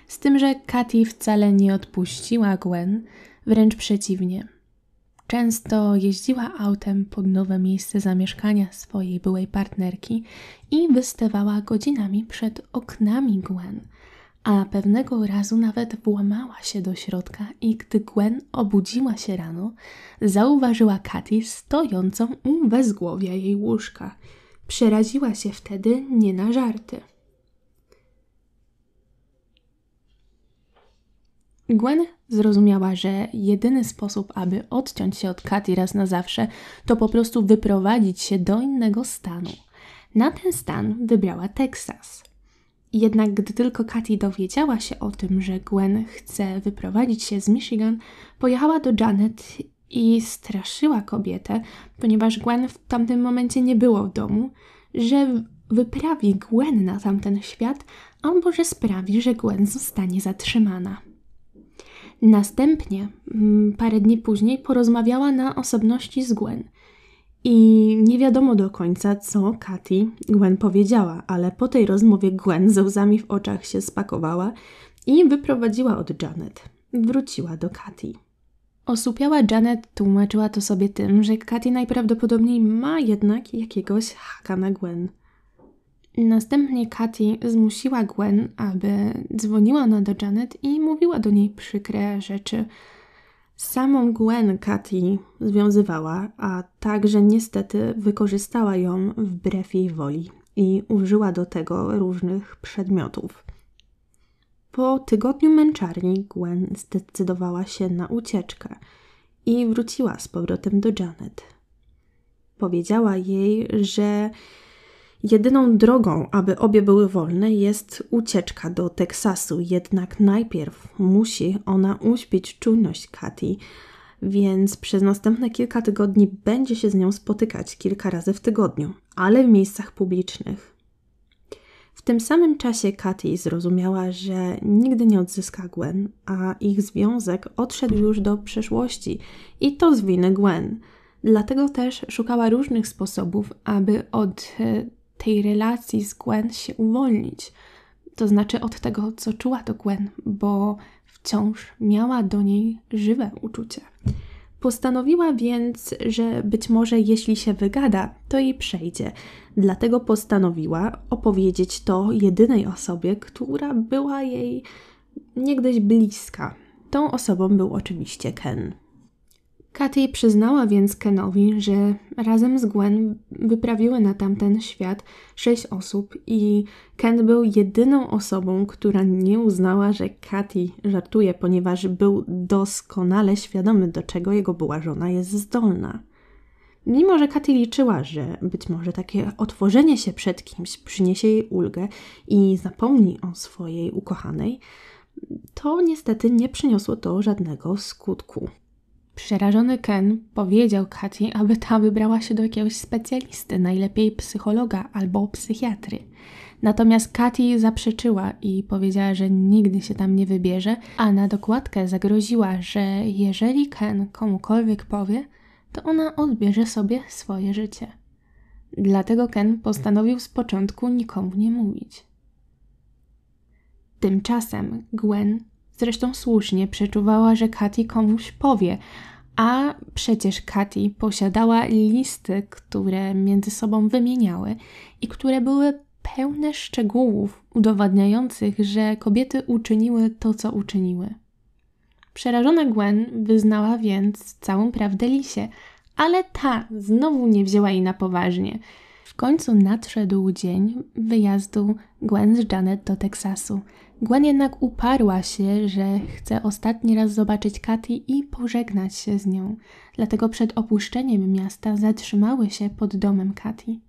Z tym, że Katy wcale nie odpuściła Gwen, wręcz przeciwnie. Często jeździła autem pod nowe miejsce zamieszkania swojej byłej partnerki i wystawała godzinami przed oknami Gwen, a pewnego razu nawet włamała się do środka i gdy Gwen obudziła się rano, zauważyła Katy stojącą u wezgłowia jej łóżka – Przeraziła się wtedy nie na żarty. Gwen zrozumiała, że jedyny sposób, aby odciąć się od Katy raz na zawsze, to po prostu wyprowadzić się do innego stanu. Na ten stan wybrała Teksas. Jednak gdy tylko Katy dowiedziała się o tym, że Gwen chce wyprowadzić się z Michigan, pojechała do Janet i straszyła kobietę, ponieważ Gwen w tamtym momencie nie było w domu, że wyprawi Gwen na tamten świat albo że sprawi, że Gwen zostanie zatrzymana. Następnie, mm, parę dni później, porozmawiała na osobności z Gwen. I nie wiadomo do końca, co Katy Gwen powiedziała, ale po tej rozmowie Gwen ze łzami w oczach się spakowała i wyprowadziła od Janet. Wróciła do Katy. Osłupiała Janet tłumaczyła to sobie tym, że Katy najprawdopodobniej ma jednak jakiegoś haka na Gwen. Następnie Katy zmusiła Gwen, aby dzwoniła na do Janet i mówiła do niej przykre rzeczy. Samą Gwen Katy związywała, a także niestety wykorzystała ją wbrew jej woli i użyła do tego różnych przedmiotów. Po tygodniu męczarni Gwen zdecydowała się na ucieczkę i wróciła z powrotem do Janet. Powiedziała jej, że jedyną drogą, aby obie były wolne, jest ucieczka do Teksasu, jednak najpierw musi ona uśpić czujność Katy, więc przez następne kilka tygodni będzie się z nią spotykać kilka razy w tygodniu, ale w miejscach publicznych tym samym czasie Katy zrozumiała, że nigdy nie odzyska Gwen, a ich związek odszedł już do przeszłości i to z winy Gwen. Dlatego też szukała różnych sposobów, aby od e, tej relacji z Gwen się uwolnić. To znaczy od tego, co czuła do Gwen, bo wciąż miała do niej żywe uczucie. Postanowiła więc, że być może jeśli się wygada, to jej przejdzie. Dlatego postanowiła opowiedzieć to jedynej osobie, która była jej niegdyś bliska. Tą osobą był oczywiście Ken. Katy przyznała więc Kenowi, że razem z Gwen wyprawiły na tamten świat sześć osób i Ken był jedyną osobą, która nie uznała, że Katy żartuje, ponieważ był doskonale świadomy, do czego jego była żona jest zdolna. Mimo, że Katy liczyła, że być może takie otworzenie się przed kimś przyniesie jej ulgę i zapomni o swojej ukochanej, to niestety nie przyniosło to żadnego skutku. Przerażony Ken powiedział Katie, aby ta wybrała się do jakiegoś specjalisty, najlepiej psychologa albo psychiatry. Natomiast Katie zaprzeczyła i powiedziała, że nigdy się tam nie wybierze, a na dokładkę zagroziła, że jeżeli Ken komukolwiek powie, to ona odbierze sobie swoje życie. Dlatego Ken postanowił z początku nikomu nie mówić. Tymczasem Gwen Zresztą słusznie przeczuwała, że Katy komuś powie, a przecież Katy posiadała listy, które między sobą wymieniały i które były pełne szczegółów udowadniających, że kobiety uczyniły to, co uczyniły. Przerażona Gwen wyznała więc całą prawdę Lisie, ale ta znowu nie wzięła jej na poważnie. W końcu nadszedł dzień wyjazdu Gwen z Janet do Teksasu – Gwen jednak uparła się, że chce ostatni raz zobaczyć Katy i pożegnać się z nią, dlatego przed opuszczeniem miasta zatrzymały się pod domem Katy.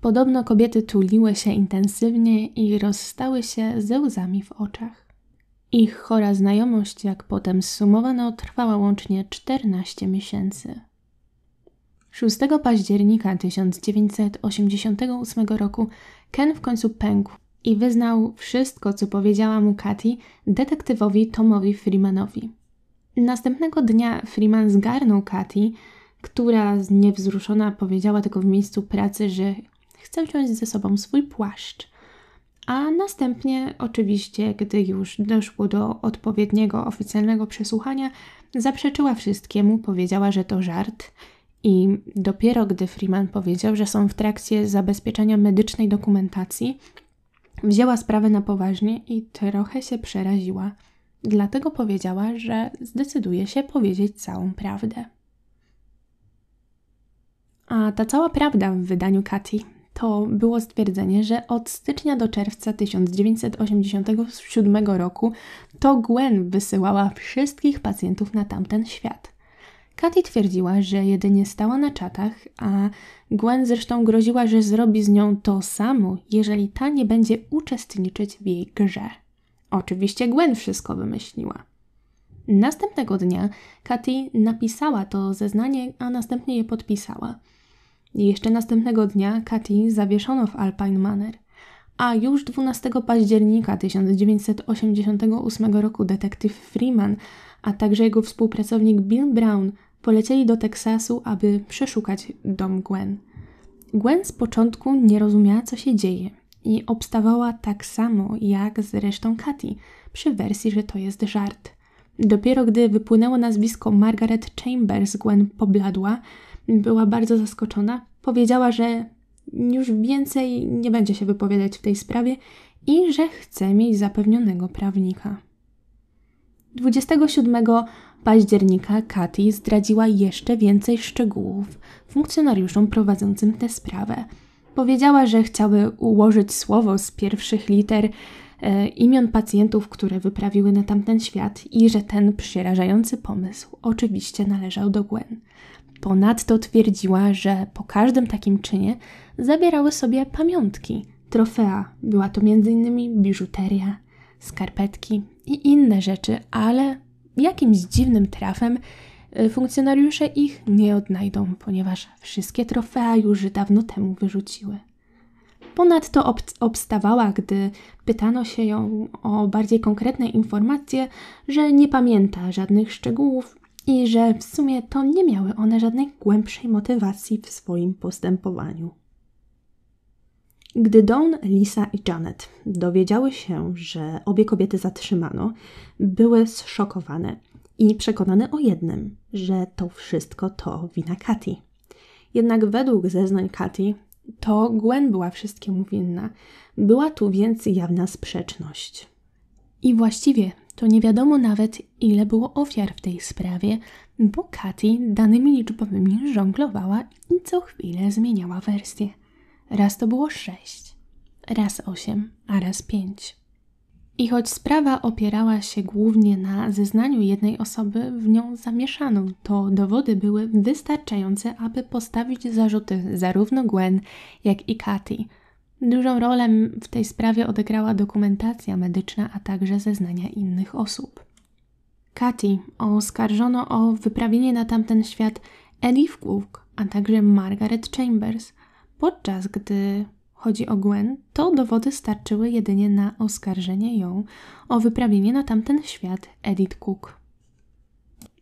Podobno kobiety tuliły się intensywnie i rozstały się ze łzami w oczach. Ich chora znajomość, jak potem zsumowano, trwała łącznie 14 miesięcy. 6 października 1988 roku Ken w końcu pękł i wyznał wszystko, co powiedziała mu Kati, detektywowi Tomowi Freemanowi. Następnego dnia Freeman zgarnął Kati, która niewzruszona powiedziała tylko w miejscu pracy, że chce wziąć ze sobą swój płaszcz. A następnie, oczywiście, gdy już doszło do odpowiedniego oficjalnego przesłuchania, zaprzeczyła wszystkiemu, powiedziała, że to żart. I dopiero gdy Freeman powiedział, że są w trakcie zabezpieczenia medycznej dokumentacji, wzięła sprawę na poważnie i trochę się przeraziła. Dlatego powiedziała, że zdecyduje się powiedzieć całą prawdę. A ta cała prawda w wydaniu Katy to było stwierdzenie, że od stycznia do czerwca 1987 roku to Gwen wysyłała wszystkich pacjentów na tamten świat. Katy twierdziła, że jedynie stała na czatach, a Gwen zresztą groziła, że zrobi z nią to samo, jeżeli ta nie będzie uczestniczyć w jej grze. Oczywiście Gwen wszystko wymyśliła. Następnego dnia Katy napisała to zeznanie, a następnie je podpisała. Jeszcze następnego dnia Katy zawieszono w Alpine Manor, a już 12 października 1988 roku detektyw Freeman a także jego współpracownik Bill Brown polecieli do Teksasu, aby przeszukać dom Gwen. Gwen z początku nie rozumiała, co się dzieje i obstawała tak samo jak zresztą Katy przy wersji, że to jest żart. Dopiero gdy wypłynęło nazwisko Margaret Chambers, Gwen pobladła, była bardzo zaskoczona, powiedziała, że już więcej nie będzie się wypowiadać w tej sprawie i że chce mieć zapewnionego prawnika. 27 października Katy zdradziła jeszcze więcej szczegółów funkcjonariuszom prowadzącym tę sprawę. Powiedziała, że chciały ułożyć słowo z pierwszych liter e, imion pacjentów, które wyprawiły na tamten świat i że ten przerażający pomysł oczywiście należał do Gwen. Ponadto twierdziła, że po każdym takim czynie zabierały sobie pamiątki, trofea. Była to m.in. biżuteria, skarpetki, i inne rzeczy, ale jakimś dziwnym trafem y, funkcjonariusze ich nie odnajdą, ponieważ wszystkie trofea już dawno temu wyrzuciły. Ponadto ob obstawała, gdy pytano się ją o bardziej konkretne informacje, że nie pamięta żadnych szczegółów i że w sumie to nie miały one żadnej głębszej motywacji w swoim postępowaniu. Gdy Dawn, Lisa i Janet dowiedziały się, że obie kobiety zatrzymano, były zszokowane i przekonane o jednym, że to wszystko to wina Katy. Jednak według zeznań Katy to Gwen była wszystkiemu winna. Była tu więc jawna sprzeczność. I właściwie to nie wiadomo nawet, ile było ofiar w tej sprawie, bo Katy danymi liczbowymi żonglowała i co chwilę zmieniała wersję. Raz to było sześć, raz osiem, a raz pięć. I choć sprawa opierała się głównie na zeznaniu jednej osoby w nią zamieszaną, to dowody były wystarczające, aby postawić zarzuty zarówno Gwen, jak i Katy. Dużą rolę w tej sprawie odegrała dokumentacja medyczna, a także zeznania innych osób. Kathy oskarżono o wyprawienie na tamten świat Elif Cook, a także Margaret Chambers – podczas gdy chodzi o Gwen, to dowody starczyły jedynie na oskarżenie ją o wyprawienie na tamten świat Edith Cook.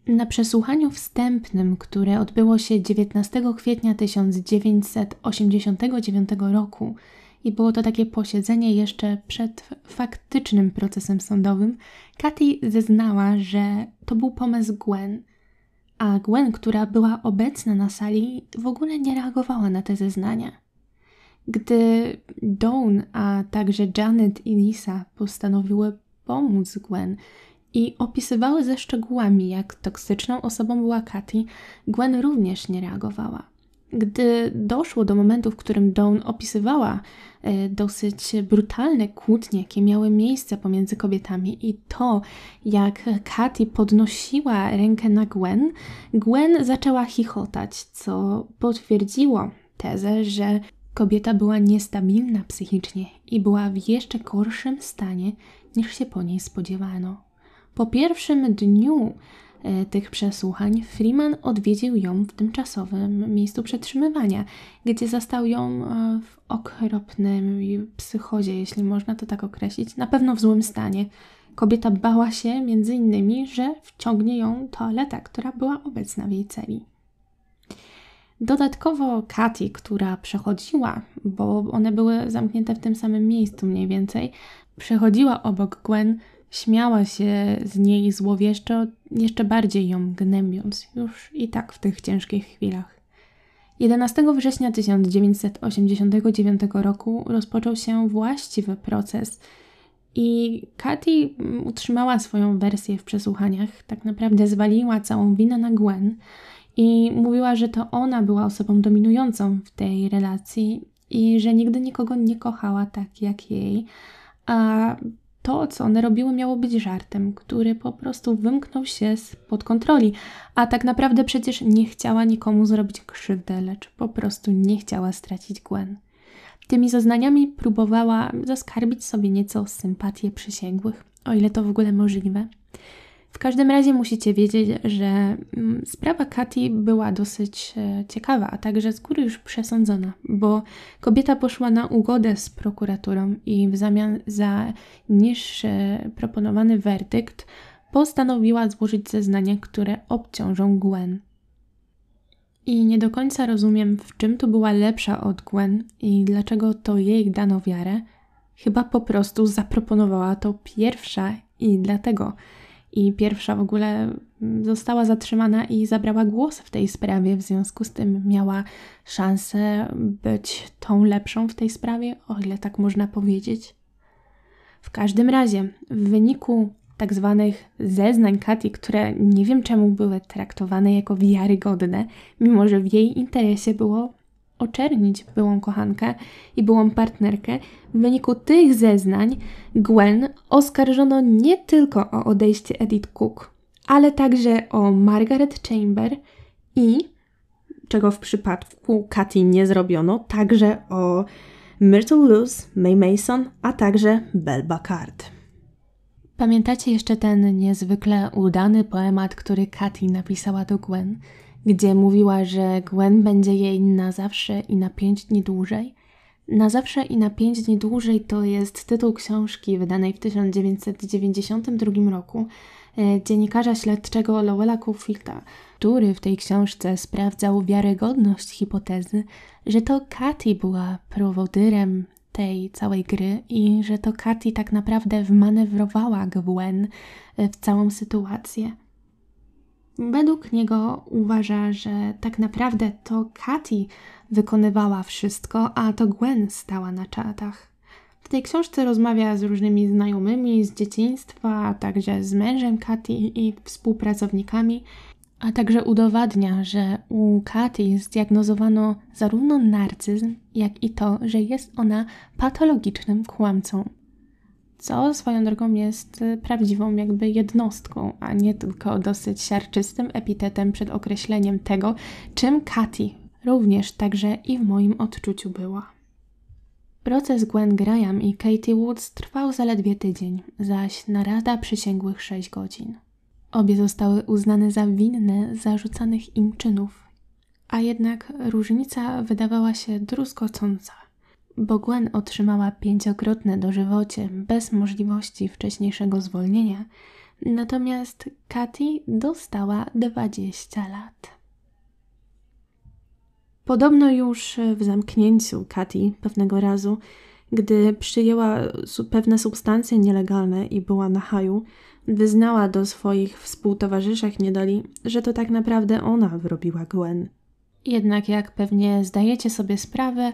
Na przesłuchaniu wstępnym, które odbyło się 19 kwietnia 1989 roku i było to takie posiedzenie jeszcze przed faktycznym procesem sądowym, Katy zeznała, że to był pomysł Gwen a Gwen, która była obecna na sali, w ogóle nie reagowała na te zeznania. Gdy Dawn, a także Janet i Lisa postanowiły pomóc Gwen i opisywały ze szczegółami, jak toksyczną osobą była Katy, Gwen również nie reagowała. Gdy doszło do momentu, w którym Dawn opisywała e, dosyć brutalne kłótnie, jakie miały miejsce pomiędzy kobietami i to, jak Katy podnosiła rękę na Gwen, Gwen zaczęła chichotać, co potwierdziło tezę, że kobieta była niestabilna psychicznie i była w jeszcze gorszym stanie niż się po niej spodziewano. Po pierwszym dniu E, tych przesłuchań, Freeman odwiedził ją w tymczasowym miejscu przetrzymywania, gdzie zastał ją e, w okropnym psychozie, jeśli można to tak określić, na pewno w złym stanie. Kobieta bała się między innymi, że wciągnie ją toaleta, która była obecna w jej celi. Dodatkowo Katy, która przechodziła, bo one były zamknięte w tym samym miejscu mniej więcej, przechodziła obok Gwen, Śmiała się z niej złowieszczo, jeszcze bardziej ją gnębiąc, już i tak w tych ciężkich chwilach. 11 września 1989 roku rozpoczął się właściwy proces i Katy mm, utrzymała swoją wersję w przesłuchaniach, tak naprawdę zwaliła całą winę na Gwen i mówiła, że to ona była osobą dominującą w tej relacji i że nigdy nikogo nie kochała tak jak jej, a to, co one robiły, miało być żartem, który po prostu wymknął się spod kontroli, a tak naprawdę przecież nie chciała nikomu zrobić krzywdę, lecz po prostu nie chciała stracić Gwen. Tymi zeznaniami próbowała zaskarbić sobie nieco sympatię przysięgłych, o ile to w ogóle możliwe. W każdym razie musicie wiedzieć, że mm, sprawa Kati była dosyć e, ciekawa, a także z góry już przesądzona, bo kobieta poszła na ugodę z prokuraturą i w zamian za niższy proponowany werdykt postanowiła złożyć zeznania, które obciążą Gwen. I nie do końca rozumiem, w czym tu była lepsza od Gwen i dlaczego to jej dano wiarę. Chyba po prostu zaproponowała to pierwsza i dlatego i pierwsza w ogóle mm, została zatrzymana i zabrała głos w tej sprawie, w związku z tym miała szansę być tą lepszą w tej sprawie, o ile tak można powiedzieć. W każdym razie, w wyniku tak zwanych zeznań Kati, które nie wiem czemu były traktowane jako wiarygodne, mimo że w jej interesie było oczernić byłą kochankę i byłą partnerkę, w wyniku tych zeznań Gwen oskarżono nie tylko o odejście Edith Cook, ale także o Margaret Chamber i, czego w przypadku Katy nie zrobiono, także o Myrtle Luz, May Mason, a także Belle Bacard. Pamiętacie jeszcze ten niezwykle udany poemat, który Katy napisała do Gwen? gdzie mówiła, że Gwen będzie jej na zawsze i na pięć dni dłużej. Na zawsze i na pięć dni dłużej to jest tytuł książki wydanej w 1992 roku e, dziennikarza śledczego Lowella Kufilta, który w tej książce sprawdzał wiarygodność hipotezy, że to Katy była prowodyrem tej całej gry i że to Katy tak naprawdę wmanewrowała Gwen e, w całą sytuację. Według niego uważa, że tak naprawdę to Katy wykonywała wszystko, a to Gwen stała na czatach. W tej książce rozmawia z różnymi znajomymi z dzieciństwa, a także z mężem Katy i współpracownikami, a także udowadnia, że u Katy zdiagnozowano zarówno narcyzm, jak i to, że jest ona patologicznym kłamcą co swoją drogą jest y, prawdziwą jakby jednostką, a nie tylko dosyć siarczystym epitetem przed określeniem tego, czym Katy również także i w moim odczuciu była. Proces Gwen Graham i Katie Woods trwał zaledwie tydzień, zaś narada przysięgłych 6 godzin. Obie zostały uznane za winne zarzucanych im czynów, a jednak różnica wydawała się druskocąca bo Gwen otrzymała pięciokrotne dożywocie bez możliwości wcześniejszego zwolnienia, natomiast Katy dostała 20 lat. Podobno już w zamknięciu Katy pewnego razu, gdy przyjęła pewne substancje nielegalne i była na haju, wyznała do swoich współtowarzyszek niedoli, że to tak naprawdę ona wyrobiła Gwen. Jednak jak pewnie zdajecie sobie sprawę,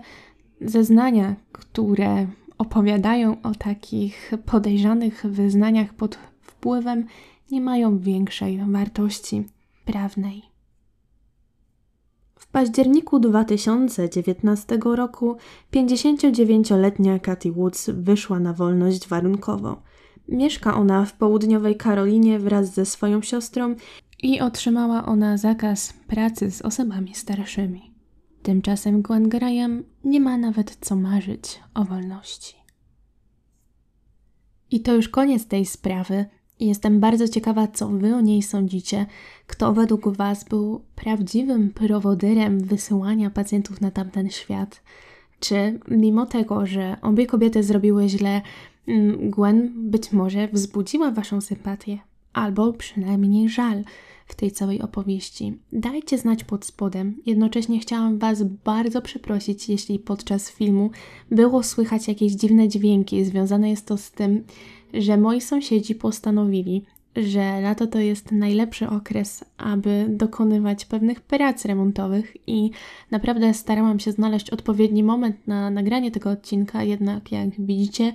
Zeznania, które opowiadają o takich podejrzanych wyznaniach pod wpływem, nie mają większej wartości prawnej. W październiku 2019 roku 59-letnia Katy Woods wyszła na wolność warunkową. Mieszka ona w południowej Karolinie wraz ze swoją siostrą i otrzymała ona zakaz pracy z osobami starszymi. Tymczasem Gwen Graham nie ma nawet co marzyć o wolności. I to już koniec tej sprawy. Jestem bardzo ciekawa, co wy o niej sądzicie, kto według was był prawdziwym prowodyrem wysyłania pacjentów na tamten świat. Czy mimo tego, że obie kobiety zrobiły źle, mm, Gwen być może wzbudziła waszą sympatię, albo przynajmniej żal w tej całej opowieści. Dajcie znać pod spodem. Jednocześnie chciałam Was bardzo przeprosić, jeśli podczas filmu było słychać jakieś dziwne dźwięki. Związane jest to z tym, że moi sąsiedzi postanowili, że lato to jest najlepszy okres, aby dokonywać pewnych prac remontowych i naprawdę starałam się znaleźć odpowiedni moment na nagranie tego odcinka, jednak jak widzicie,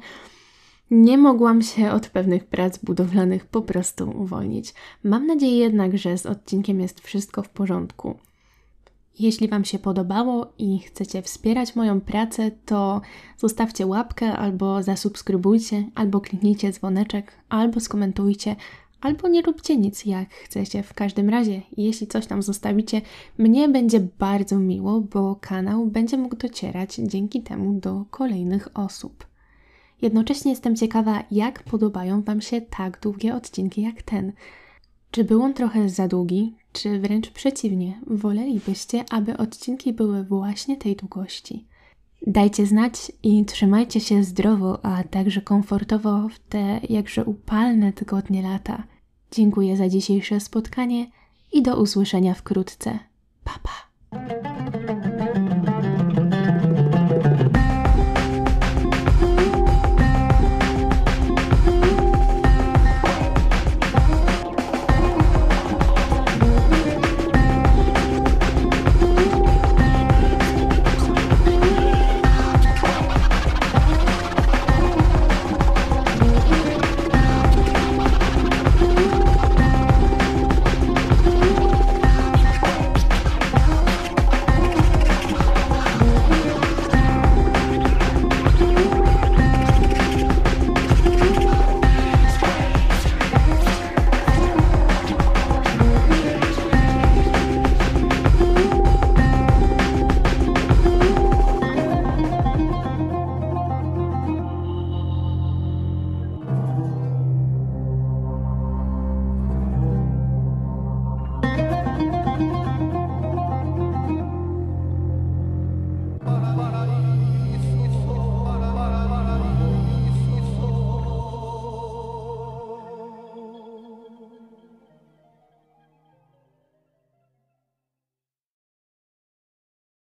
nie mogłam się od pewnych prac budowlanych po prostu uwolnić. Mam nadzieję jednak, że z odcinkiem jest wszystko w porządku. Jeśli Wam się podobało i chcecie wspierać moją pracę, to zostawcie łapkę albo zasubskrybujcie, albo kliknijcie dzwoneczek, albo skomentujcie, albo nie róbcie nic jak chcecie. W każdym razie, jeśli coś tam zostawicie, mnie będzie bardzo miło, bo kanał będzie mógł docierać dzięki temu do kolejnych osób. Jednocześnie jestem ciekawa, jak podobają Wam się tak długie odcinki jak ten. Czy był on trochę za długi, czy wręcz przeciwnie, wolelibyście, aby odcinki były właśnie tej długości? Dajcie znać i trzymajcie się zdrowo, a także komfortowo w te jakże upalne tygodnie lata. Dziękuję za dzisiejsze spotkanie i do usłyszenia wkrótce. Pa pa!